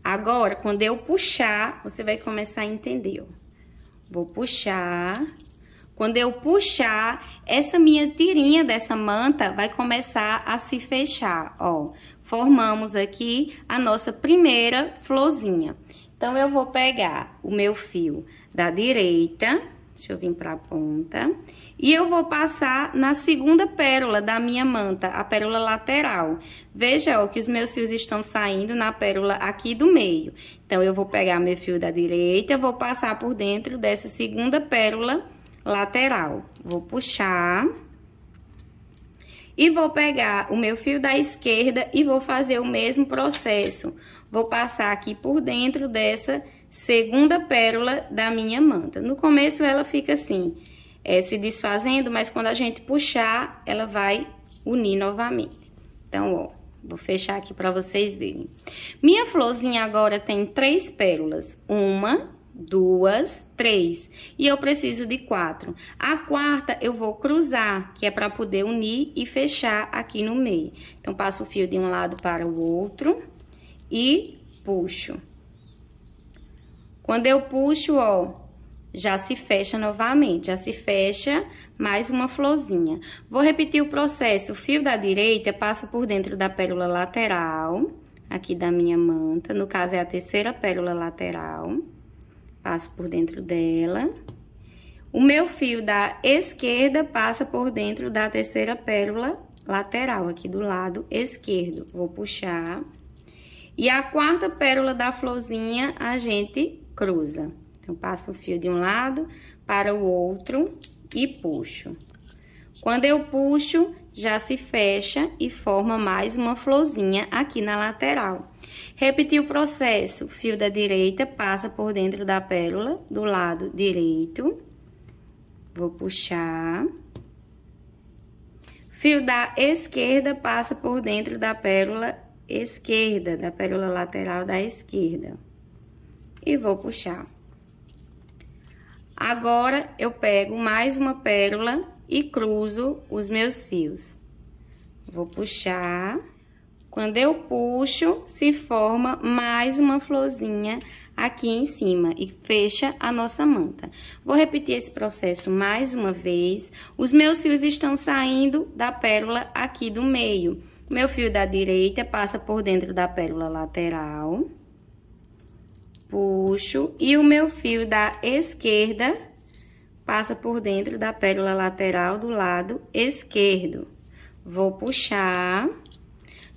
Agora, quando eu puxar, você vai começar a entender, ó. Vou puxar. Quando eu puxar, essa minha tirinha dessa manta vai começar a se fechar, ó. Formamos aqui a nossa primeira florzinha. Então, eu vou pegar o meu fio da direita, deixa eu vir pra ponta, e eu vou passar na segunda pérola da minha manta, a pérola lateral. Veja, ó, que os meus fios estão saindo na pérola aqui do meio. Então, eu vou pegar meu fio da direita, vou passar por dentro dessa segunda pérola lateral. Vou puxar... E vou pegar o meu fio da esquerda e vou fazer o mesmo processo vou passar aqui por dentro dessa segunda pérola da minha manta. No começo ela fica assim, é, se desfazendo, mas quando a gente puxar, ela vai unir novamente. Então, ó, vou fechar aqui para vocês verem. Minha florzinha agora tem três pérolas. Uma, duas, três. E eu preciso de quatro. A quarta eu vou cruzar, que é para poder unir e fechar aqui no meio. Então, passo o fio de um lado para o outro e puxo. Quando eu puxo, ó, já se fecha novamente, já se fecha mais uma florzinha. Vou repetir o processo, o fio da direita passa por dentro da pérola lateral, aqui da minha manta, no caso é a terceira pérola lateral, passo por dentro dela. O meu fio da esquerda passa por dentro da terceira pérola lateral, aqui do lado esquerdo. Vou puxar... E a quarta pérola da florzinha, a gente cruza. Então, passo o fio de um lado para o outro e puxo. Quando eu puxo, já se fecha e forma mais uma florzinha aqui na lateral. Repetir o processo, fio da direita passa por dentro da pérola do lado direito. Vou puxar. Fio da esquerda passa por dentro da pérola esquerda, da pérola lateral da esquerda. E vou puxar. Agora, eu pego mais uma pérola e cruzo os meus fios. Vou puxar. Quando eu puxo, se forma mais uma florzinha aqui em cima e fecha a nossa manta. Vou repetir esse processo mais uma vez. Os meus fios estão saindo da pérola aqui do meio. Meu fio da direita passa por dentro da pérola lateral. Puxo. E o meu fio da esquerda passa por dentro da pérola lateral do lado esquerdo. Vou puxar.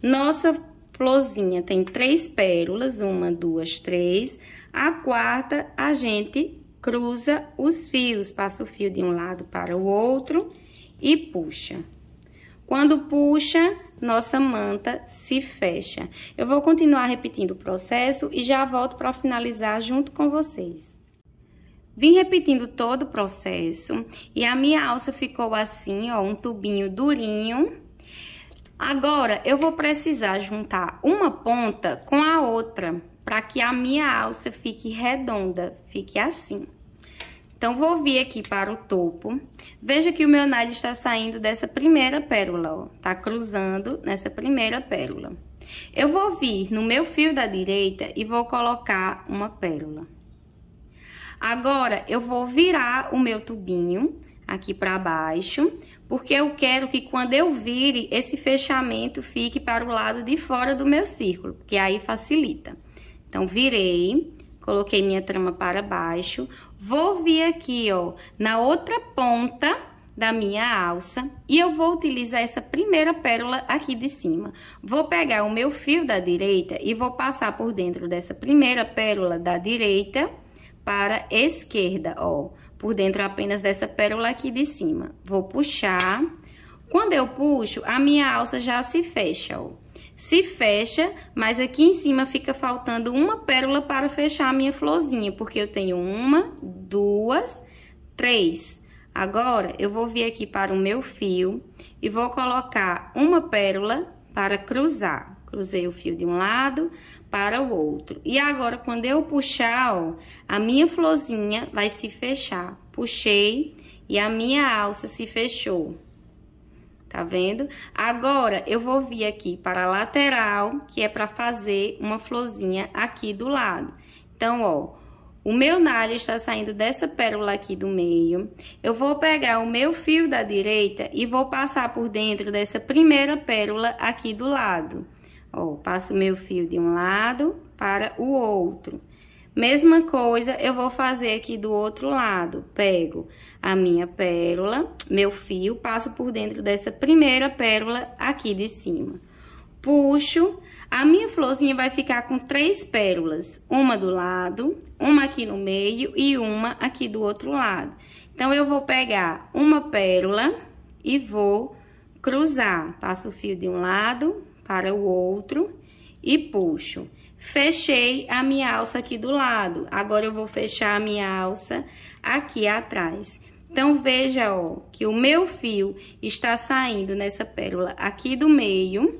Nossa florzinha tem três pérolas, uma, duas, três. A quarta, a gente cruza os fios, passa o fio de um lado para o outro e puxa. Quando puxa, nossa manta se fecha. Eu vou continuar repetindo o processo e já volto para finalizar junto com vocês. Vim repetindo todo o processo e a minha alça ficou assim, ó, um tubinho durinho. Agora, eu vou precisar juntar uma ponta com a outra para que a minha alça fique redonda, fique assim. Então, vou vir aqui para o topo. Veja que o meu nade está saindo dessa primeira pérola, ó. Tá cruzando nessa primeira pérola. Eu vou vir no meu fio da direita e vou colocar uma pérola. Agora, eu vou virar o meu tubinho aqui para baixo, porque eu quero que quando eu vire, esse fechamento fique para o lado de fora do meu círculo, porque aí facilita. Então, virei, coloquei minha trama para baixo. Vou vir aqui, ó, na outra ponta da minha alça e eu vou utilizar essa primeira pérola aqui de cima. Vou pegar o meu fio da direita e vou passar por dentro dessa primeira pérola da direita para esquerda, ó. Por dentro apenas dessa pérola aqui de cima. Vou puxar. Quando eu puxo, a minha alça já se fecha, ó se fecha, mas aqui em cima fica faltando uma pérola para fechar a minha florzinha, porque eu tenho uma, duas, três. Agora, eu vou vir aqui para o meu fio e vou colocar uma pérola para cruzar. Cruzei o fio de um lado para o outro. E agora, quando eu puxar, ó, a minha florzinha vai se fechar. Puxei e a minha alça se fechou tá vendo? Agora, eu vou vir aqui para a lateral, que é para fazer uma florzinha aqui do lado. Então, ó, o meu nalho está saindo dessa pérola aqui do meio. Eu vou pegar o meu fio da direita e vou passar por dentro dessa primeira pérola aqui do lado. Ó, passo o meu fio de um lado para o outro. Mesma coisa eu vou fazer aqui do outro lado. Pego a minha pérola, meu fio, passo por dentro dessa primeira pérola aqui de cima. Puxo, a minha florzinha vai ficar com três pérolas. Uma do lado, uma aqui no meio e uma aqui do outro lado. Então, eu vou pegar uma pérola e vou cruzar. Passo o fio de um lado para o outro e puxo. Fechei a minha alça aqui do lado. Agora, eu vou fechar a minha alça aqui atrás. Então, veja, ó, que o meu fio está saindo nessa pérola aqui do meio,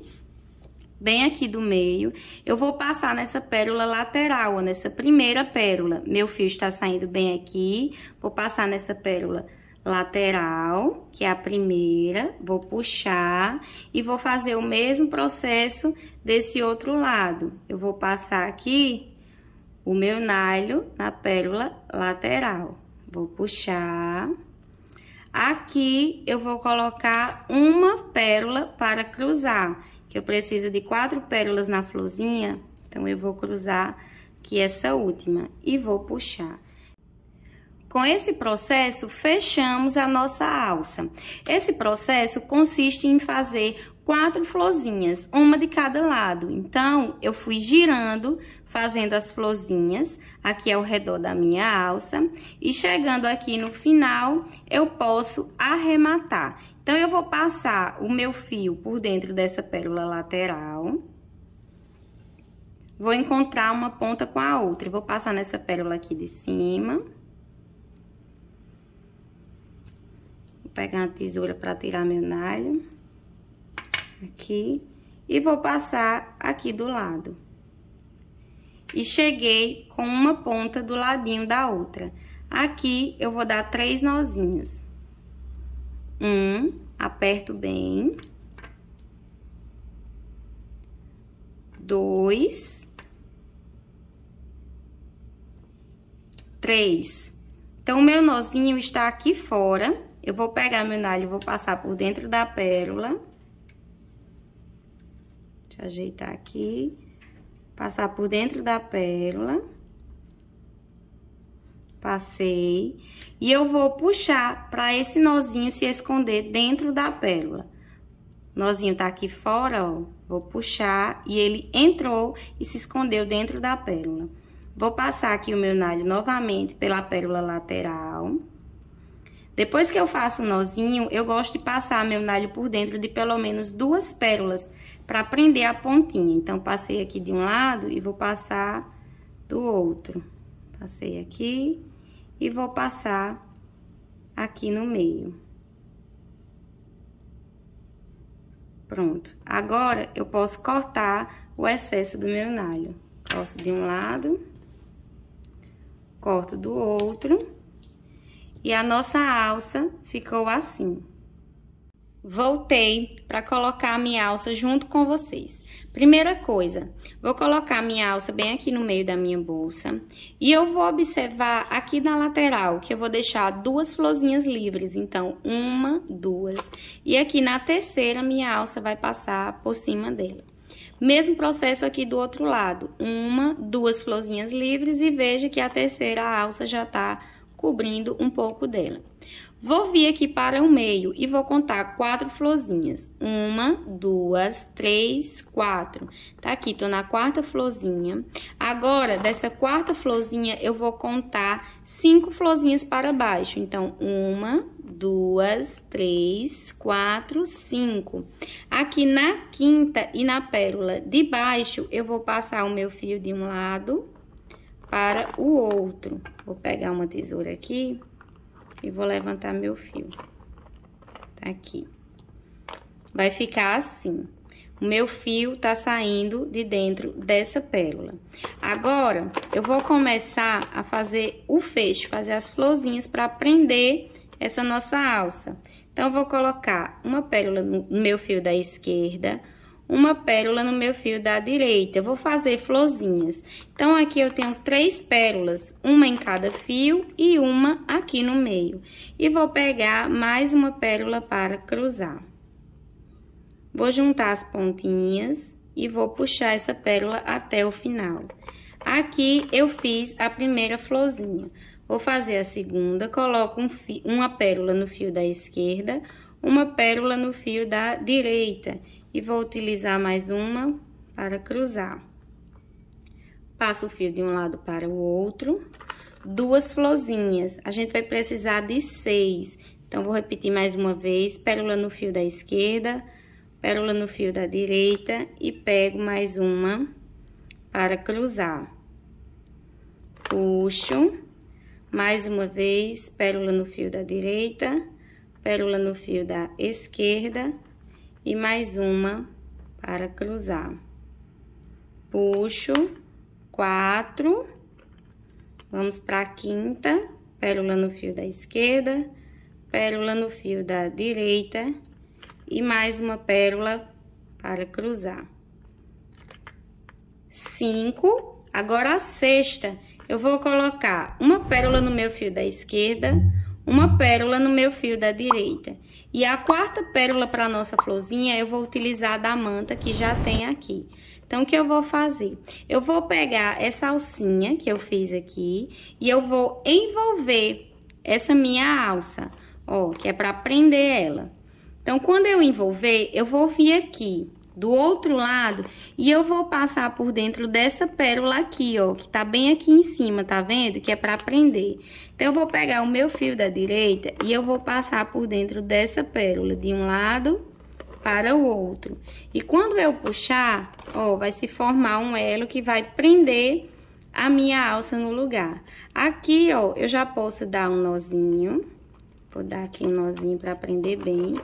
bem aqui do meio. Eu vou passar nessa pérola lateral, ó, nessa primeira pérola. Meu fio está saindo bem aqui, vou passar nessa pérola lateral lateral, que é a primeira, vou puxar e vou fazer o mesmo processo desse outro lado. Eu vou passar aqui o meu nylon na pérola lateral. Vou puxar. Aqui, eu vou colocar uma pérola para cruzar, que eu preciso de quatro pérolas na florzinha, então eu vou cruzar aqui essa última e vou puxar. Com esse processo, fechamos a nossa alça. Esse processo consiste em fazer quatro florzinhas, uma de cada lado. Então, eu fui girando, fazendo as florzinhas aqui ao redor da minha alça. E chegando aqui no final, eu posso arrematar. Então, eu vou passar o meu fio por dentro dessa pérola lateral. Vou encontrar uma ponta com a outra. vou passar nessa pérola aqui de cima. pegar a tesoura para tirar meu nylon. Aqui. E vou passar aqui do lado. E cheguei com uma ponta do ladinho da outra. Aqui, eu vou dar três nozinhos. Um, aperto bem. Dois. Três. Então, o meu nozinho está aqui fora. Eu vou pegar meu nalho, vou passar por dentro da pérola. Deixa eu ajeitar aqui. Passar por dentro da pérola. Passei. E eu vou puxar pra esse nozinho se esconder dentro da pérola. nozinho tá aqui fora, ó. Vou puxar e ele entrou e se escondeu dentro da pérola. Vou passar aqui o meu nalho novamente pela pérola lateral. Depois que eu faço o nozinho, eu gosto de passar meu nalho por dentro de pelo menos duas pérolas para prender a pontinha. Então, passei aqui de um lado e vou passar do outro. Passei aqui e vou passar aqui no meio. Pronto. Agora, eu posso cortar o excesso do meu nalho. Corto de um lado, corto do outro e a nossa alça ficou assim. Voltei para colocar a minha alça junto com vocês. Primeira coisa, vou colocar a minha alça bem aqui no meio da minha bolsa. E eu vou observar aqui na lateral, que eu vou deixar duas florzinhas livres. Então, uma, duas. E aqui na terceira, minha alça vai passar por cima dela. Mesmo processo aqui do outro lado. Uma, duas florzinhas livres e veja que a terceira alça já tá cobrindo um pouco dela. Vou vir aqui para o meio e vou contar quatro florzinhas. Uma, duas, três, quatro. Tá aqui, tô na quarta florzinha. Agora, dessa quarta florzinha, eu vou contar cinco florzinhas para baixo. Então, uma, duas, três, quatro, cinco. Aqui na quinta e na pérola de baixo, eu vou passar o meu fio de um lado para o outro. Vou pegar uma tesoura aqui e vou levantar meu fio. Tá aqui. Vai ficar assim. O meu fio tá saindo de dentro dessa pérola. Agora, eu vou começar a fazer o fecho, fazer as florzinhas para prender essa nossa alça. Então, eu vou colocar uma pérola no meu fio da esquerda, uma pérola no meu fio da direita. Eu vou fazer florzinhas. Então, aqui eu tenho três pérolas, uma em cada fio e uma aqui no meio. E vou pegar mais uma pérola para cruzar. Vou juntar as pontinhas e vou puxar essa pérola até o final. Aqui eu fiz a primeira florzinha. Vou fazer a segunda, coloco um fio, uma pérola no fio da esquerda, uma pérola no fio da direita e vou utilizar mais uma para cruzar. Passo o fio de um lado para o outro. Duas florzinhas. A gente vai precisar de seis. Então, vou repetir mais uma vez. Pérola no fio da esquerda, pérola no fio da direita e pego mais uma para cruzar. Puxo. Mais uma vez, pérola no fio da direita, pérola no fio da esquerda e mais uma para cruzar. Puxo, quatro, vamos para a quinta, pérola no fio da esquerda, pérola no fio da direita e mais uma pérola para cruzar. Cinco, agora a sexta, eu vou colocar uma pérola no meu fio da esquerda, uma pérola no meu fio da direita e a quarta pérola para nossa florzinha, eu vou utilizar da manta que já tem aqui. Então, o que eu vou fazer? Eu vou pegar essa alcinha que eu fiz aqui e eu vou envolver essa minha alça, ó, que é para prender ela. Então, quando eu envolver, eu vou vir aqui do outro lado e eu vou passar por dentro dessa pérola aqui, ó, que tá bem aqui em cima, tá vendo? Que é pra prender. Então, eu vou pegar o meu fio da direita e eu vou passar por dentro dessa pérola, de um lado para o outro. E quando eu puxar, ó, vai se formar um elo que vai prender a minha alça no lugar. Aqui, ó, eu já posso dar um nozinho. Vou dar aqui um nozinho pra prender bem.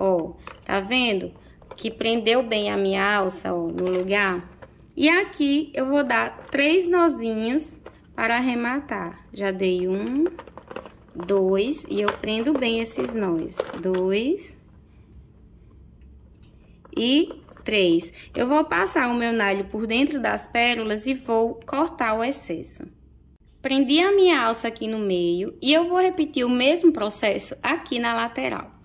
Ó, tá vendo? Tá vendo? que prendeu bem a minha alça, ó, no lugar. E aqui eu vou dar três nozinhos para arrematar. Já dei um, dois, e eu prendo bem esses nós. Dois e três. Eu vou passar o meu nalho por dentro das pérolas e vou cortar o excesso. Prendi a minha alça aqui no meio e eu vou repetir o mesmo processo aqui na lateral.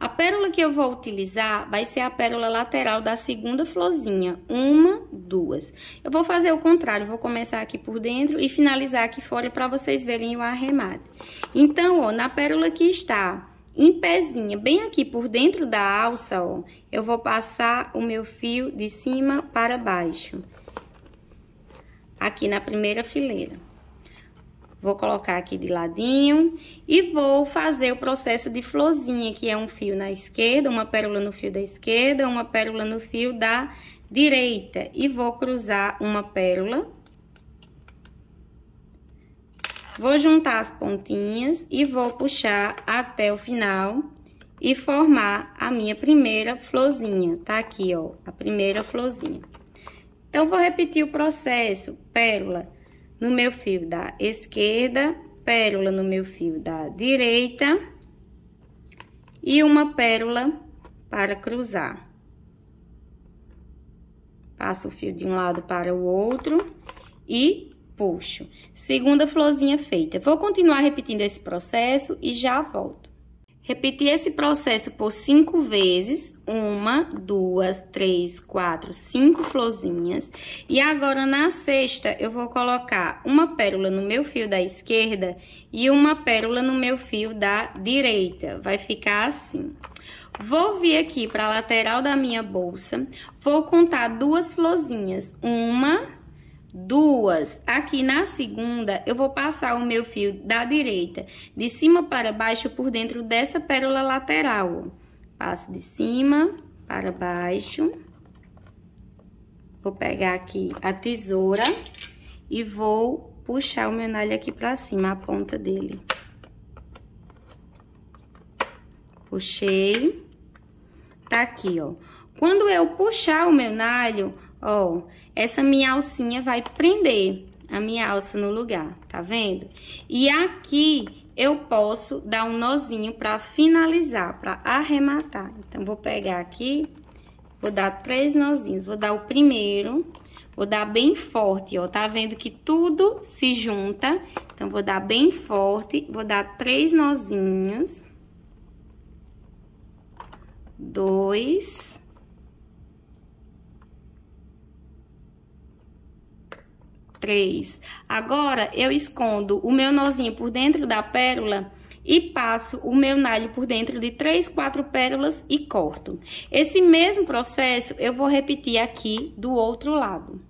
A pérola que eu vou utilizar vai ser a pérola lateral da segunda florzinha. Uma, duas. Eu vou fazer o contrário, vou começar aqui por dentro e finalizar aqui fora para vocês verem o arremate. Então, ó, na pérola que está em pezinha, bem aqui por dentro da alça, ó, eu vou passar o meu fio de cima para baixo. Aqui na primeira fileira. Vou colocar aqui de ladinho e vou fazer o processo de florzinha, que é um fio na esquerda, uma pérola no fio da esquerda, uma pérola no fio da direita. E vou cruzar uma pérola. Vou juntar as pontinhas e vou puxar até o final e formar a minha primeira florzinha. Tá aqui, ó, a primeira florzinha. Então, vou repetir o processo. Pérola no meu fio da esquerda, pérola no meu fio da direita e uma pérola para cruzar. Passo o fio de um lado para o outro e puxo. Segunda florzinha feita. Vou continuar repetindo esse processo e já volto. Repetir esse processo por cinco vezes. Uma, duas, três, quatro, cinco florzinhas. E agora, na sexta, eu vou colocar uma pérola no meu fio da esquerda e uma pérola no meu fio da direita. Vai ficar assim. Vou vir aqui para a lateral da minha bolsa, vou contar duas florzinhas. Uma, duas. Aqui na segunda, eu vou passar o meu fio da direita de cima para baixo por dentro dessa pérola lateral. Passo de cima para baixo. Vou pegar aqui a tesoura e vou puxar o meu nalho aqui para cima, a ponta dele. Puxei. Tá aqui, ó. Quando eu puxar o meu nalho, ó, essa minha alcinha vai prender a minha alça no lugar, tá vendo? E aqui eu posso dar um nozinho pra finalizar, pra arrematar. Então, vou pegar aqui, vou dar três nozinhos, vou dar o primeiro, vou dar bem forte, ó, tá vendo que tudo se junta? Então, vou dar bem forte, vou dar três nozinhos. Dois. 3. Agora, eu escondo o meu nozinho por dentro da pérola e passo o meu nalho por dentro de 3, 4 pérolas e corto. Esse mesmo processo eu vou repetir aqui do outro lado.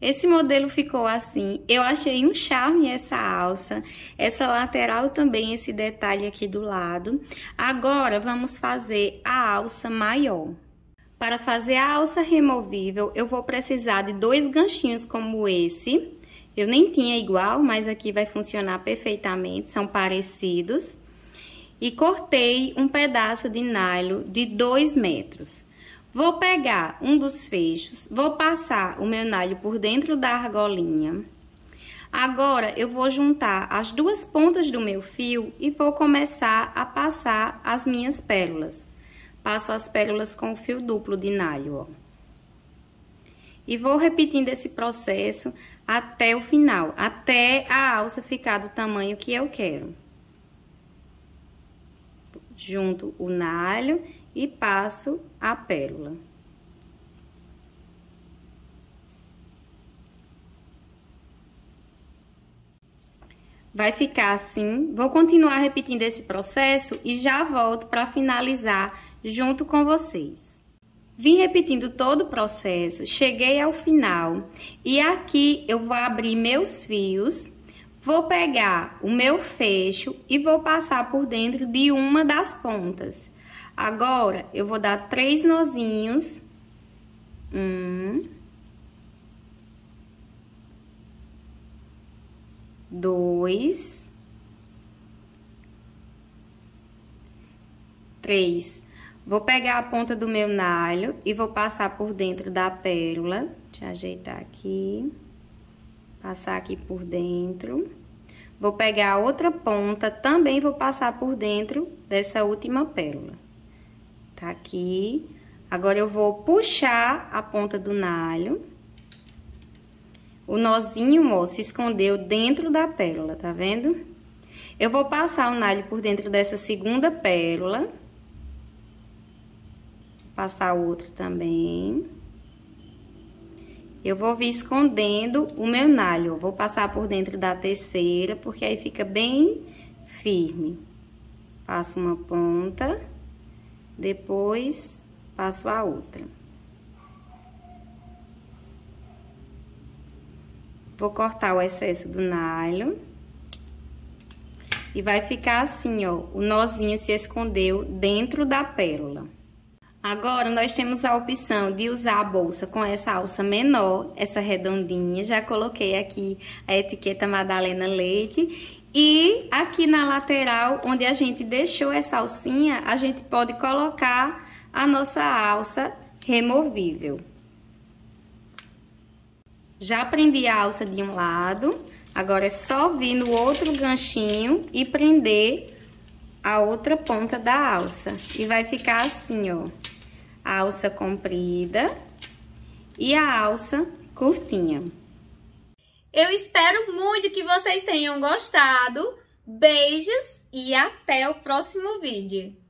Esse modelo ficou assim, eu achei um charme essa alça, essa lateral também, esse detalhe aqui do lado. Agora, vamos fazer a alça maior. Para fazer a alça removível, eu vou precisar de dois ganchinhos como esse. Eu nem tinha igual, mas aqui vai funcionar perfeitamente, são parecidos. E cortei um pedaço de nylon de 2 metros. Vou pegar um dos fechos, vou passar o meu nylon por dentro da argolinha. Agora, eu vou juntar as duas pontas do meu fio e vou começar a passar as minhas pérolas passo as pérolas com o fio duplo de nalho, ó. E vou repetindo esse processo até o final, até a alça ficar do tamanho que eu quero. Junto o nalho e passo a pérola. Vai ficar assim. Vou continuar repetindo esse processo e já volto para finalizar junto com vocês. Vim repetindo todo o processo, cheguei ao final e aqui eu vou abrir meus fios, vou pegar o meu fecho e vou passar por dentro de uma das pontas. Agora, eu vou dar três nozinhos. Um. Dois. Três. Vou pegar a ponta do meu nalho e vou passar por dentro da pérola. Deixa eu ajeitar aqui. Passar aqui por dentro. Vou pegar a outra ponta, também vou passar por dentro dessa última pérola. Tá aqui. Agora, eu vou puxar a ponta do nalho. O nozinho, ó, se escondeu dentro da pérola, tá vendo? Eu vou passar o nalho por dentro dessa segunda pérola. Passar outro também. Eu vou vir escondendo o meu nalho. Vou passar por dentro da terceira, porque aí fica bem firme. Passo uma ponta, depois passo a outra. Vou cortar o excesso do nalho. E vai ficar assim, ó, o nozinho se escondeu dentro da pérola. Agora, nós temos a opção de usar a bolsa com essa alça menor, essa redondinha. Já coloquei aqui a etiqueta Madalena Leite. E aqui na lateral, onde a gente deixou essa alcinha, a gente pode colocar a nossa alça removível. Já prendi a alça de um lado, agora é só vir no outro ganchinho e prender a outra ponta da alça. E vai ficar assim, ó a alça comprida e a alça curtinha. Eu espero muito que vocês tenham gostado. Beijos e até o próximo vídeo.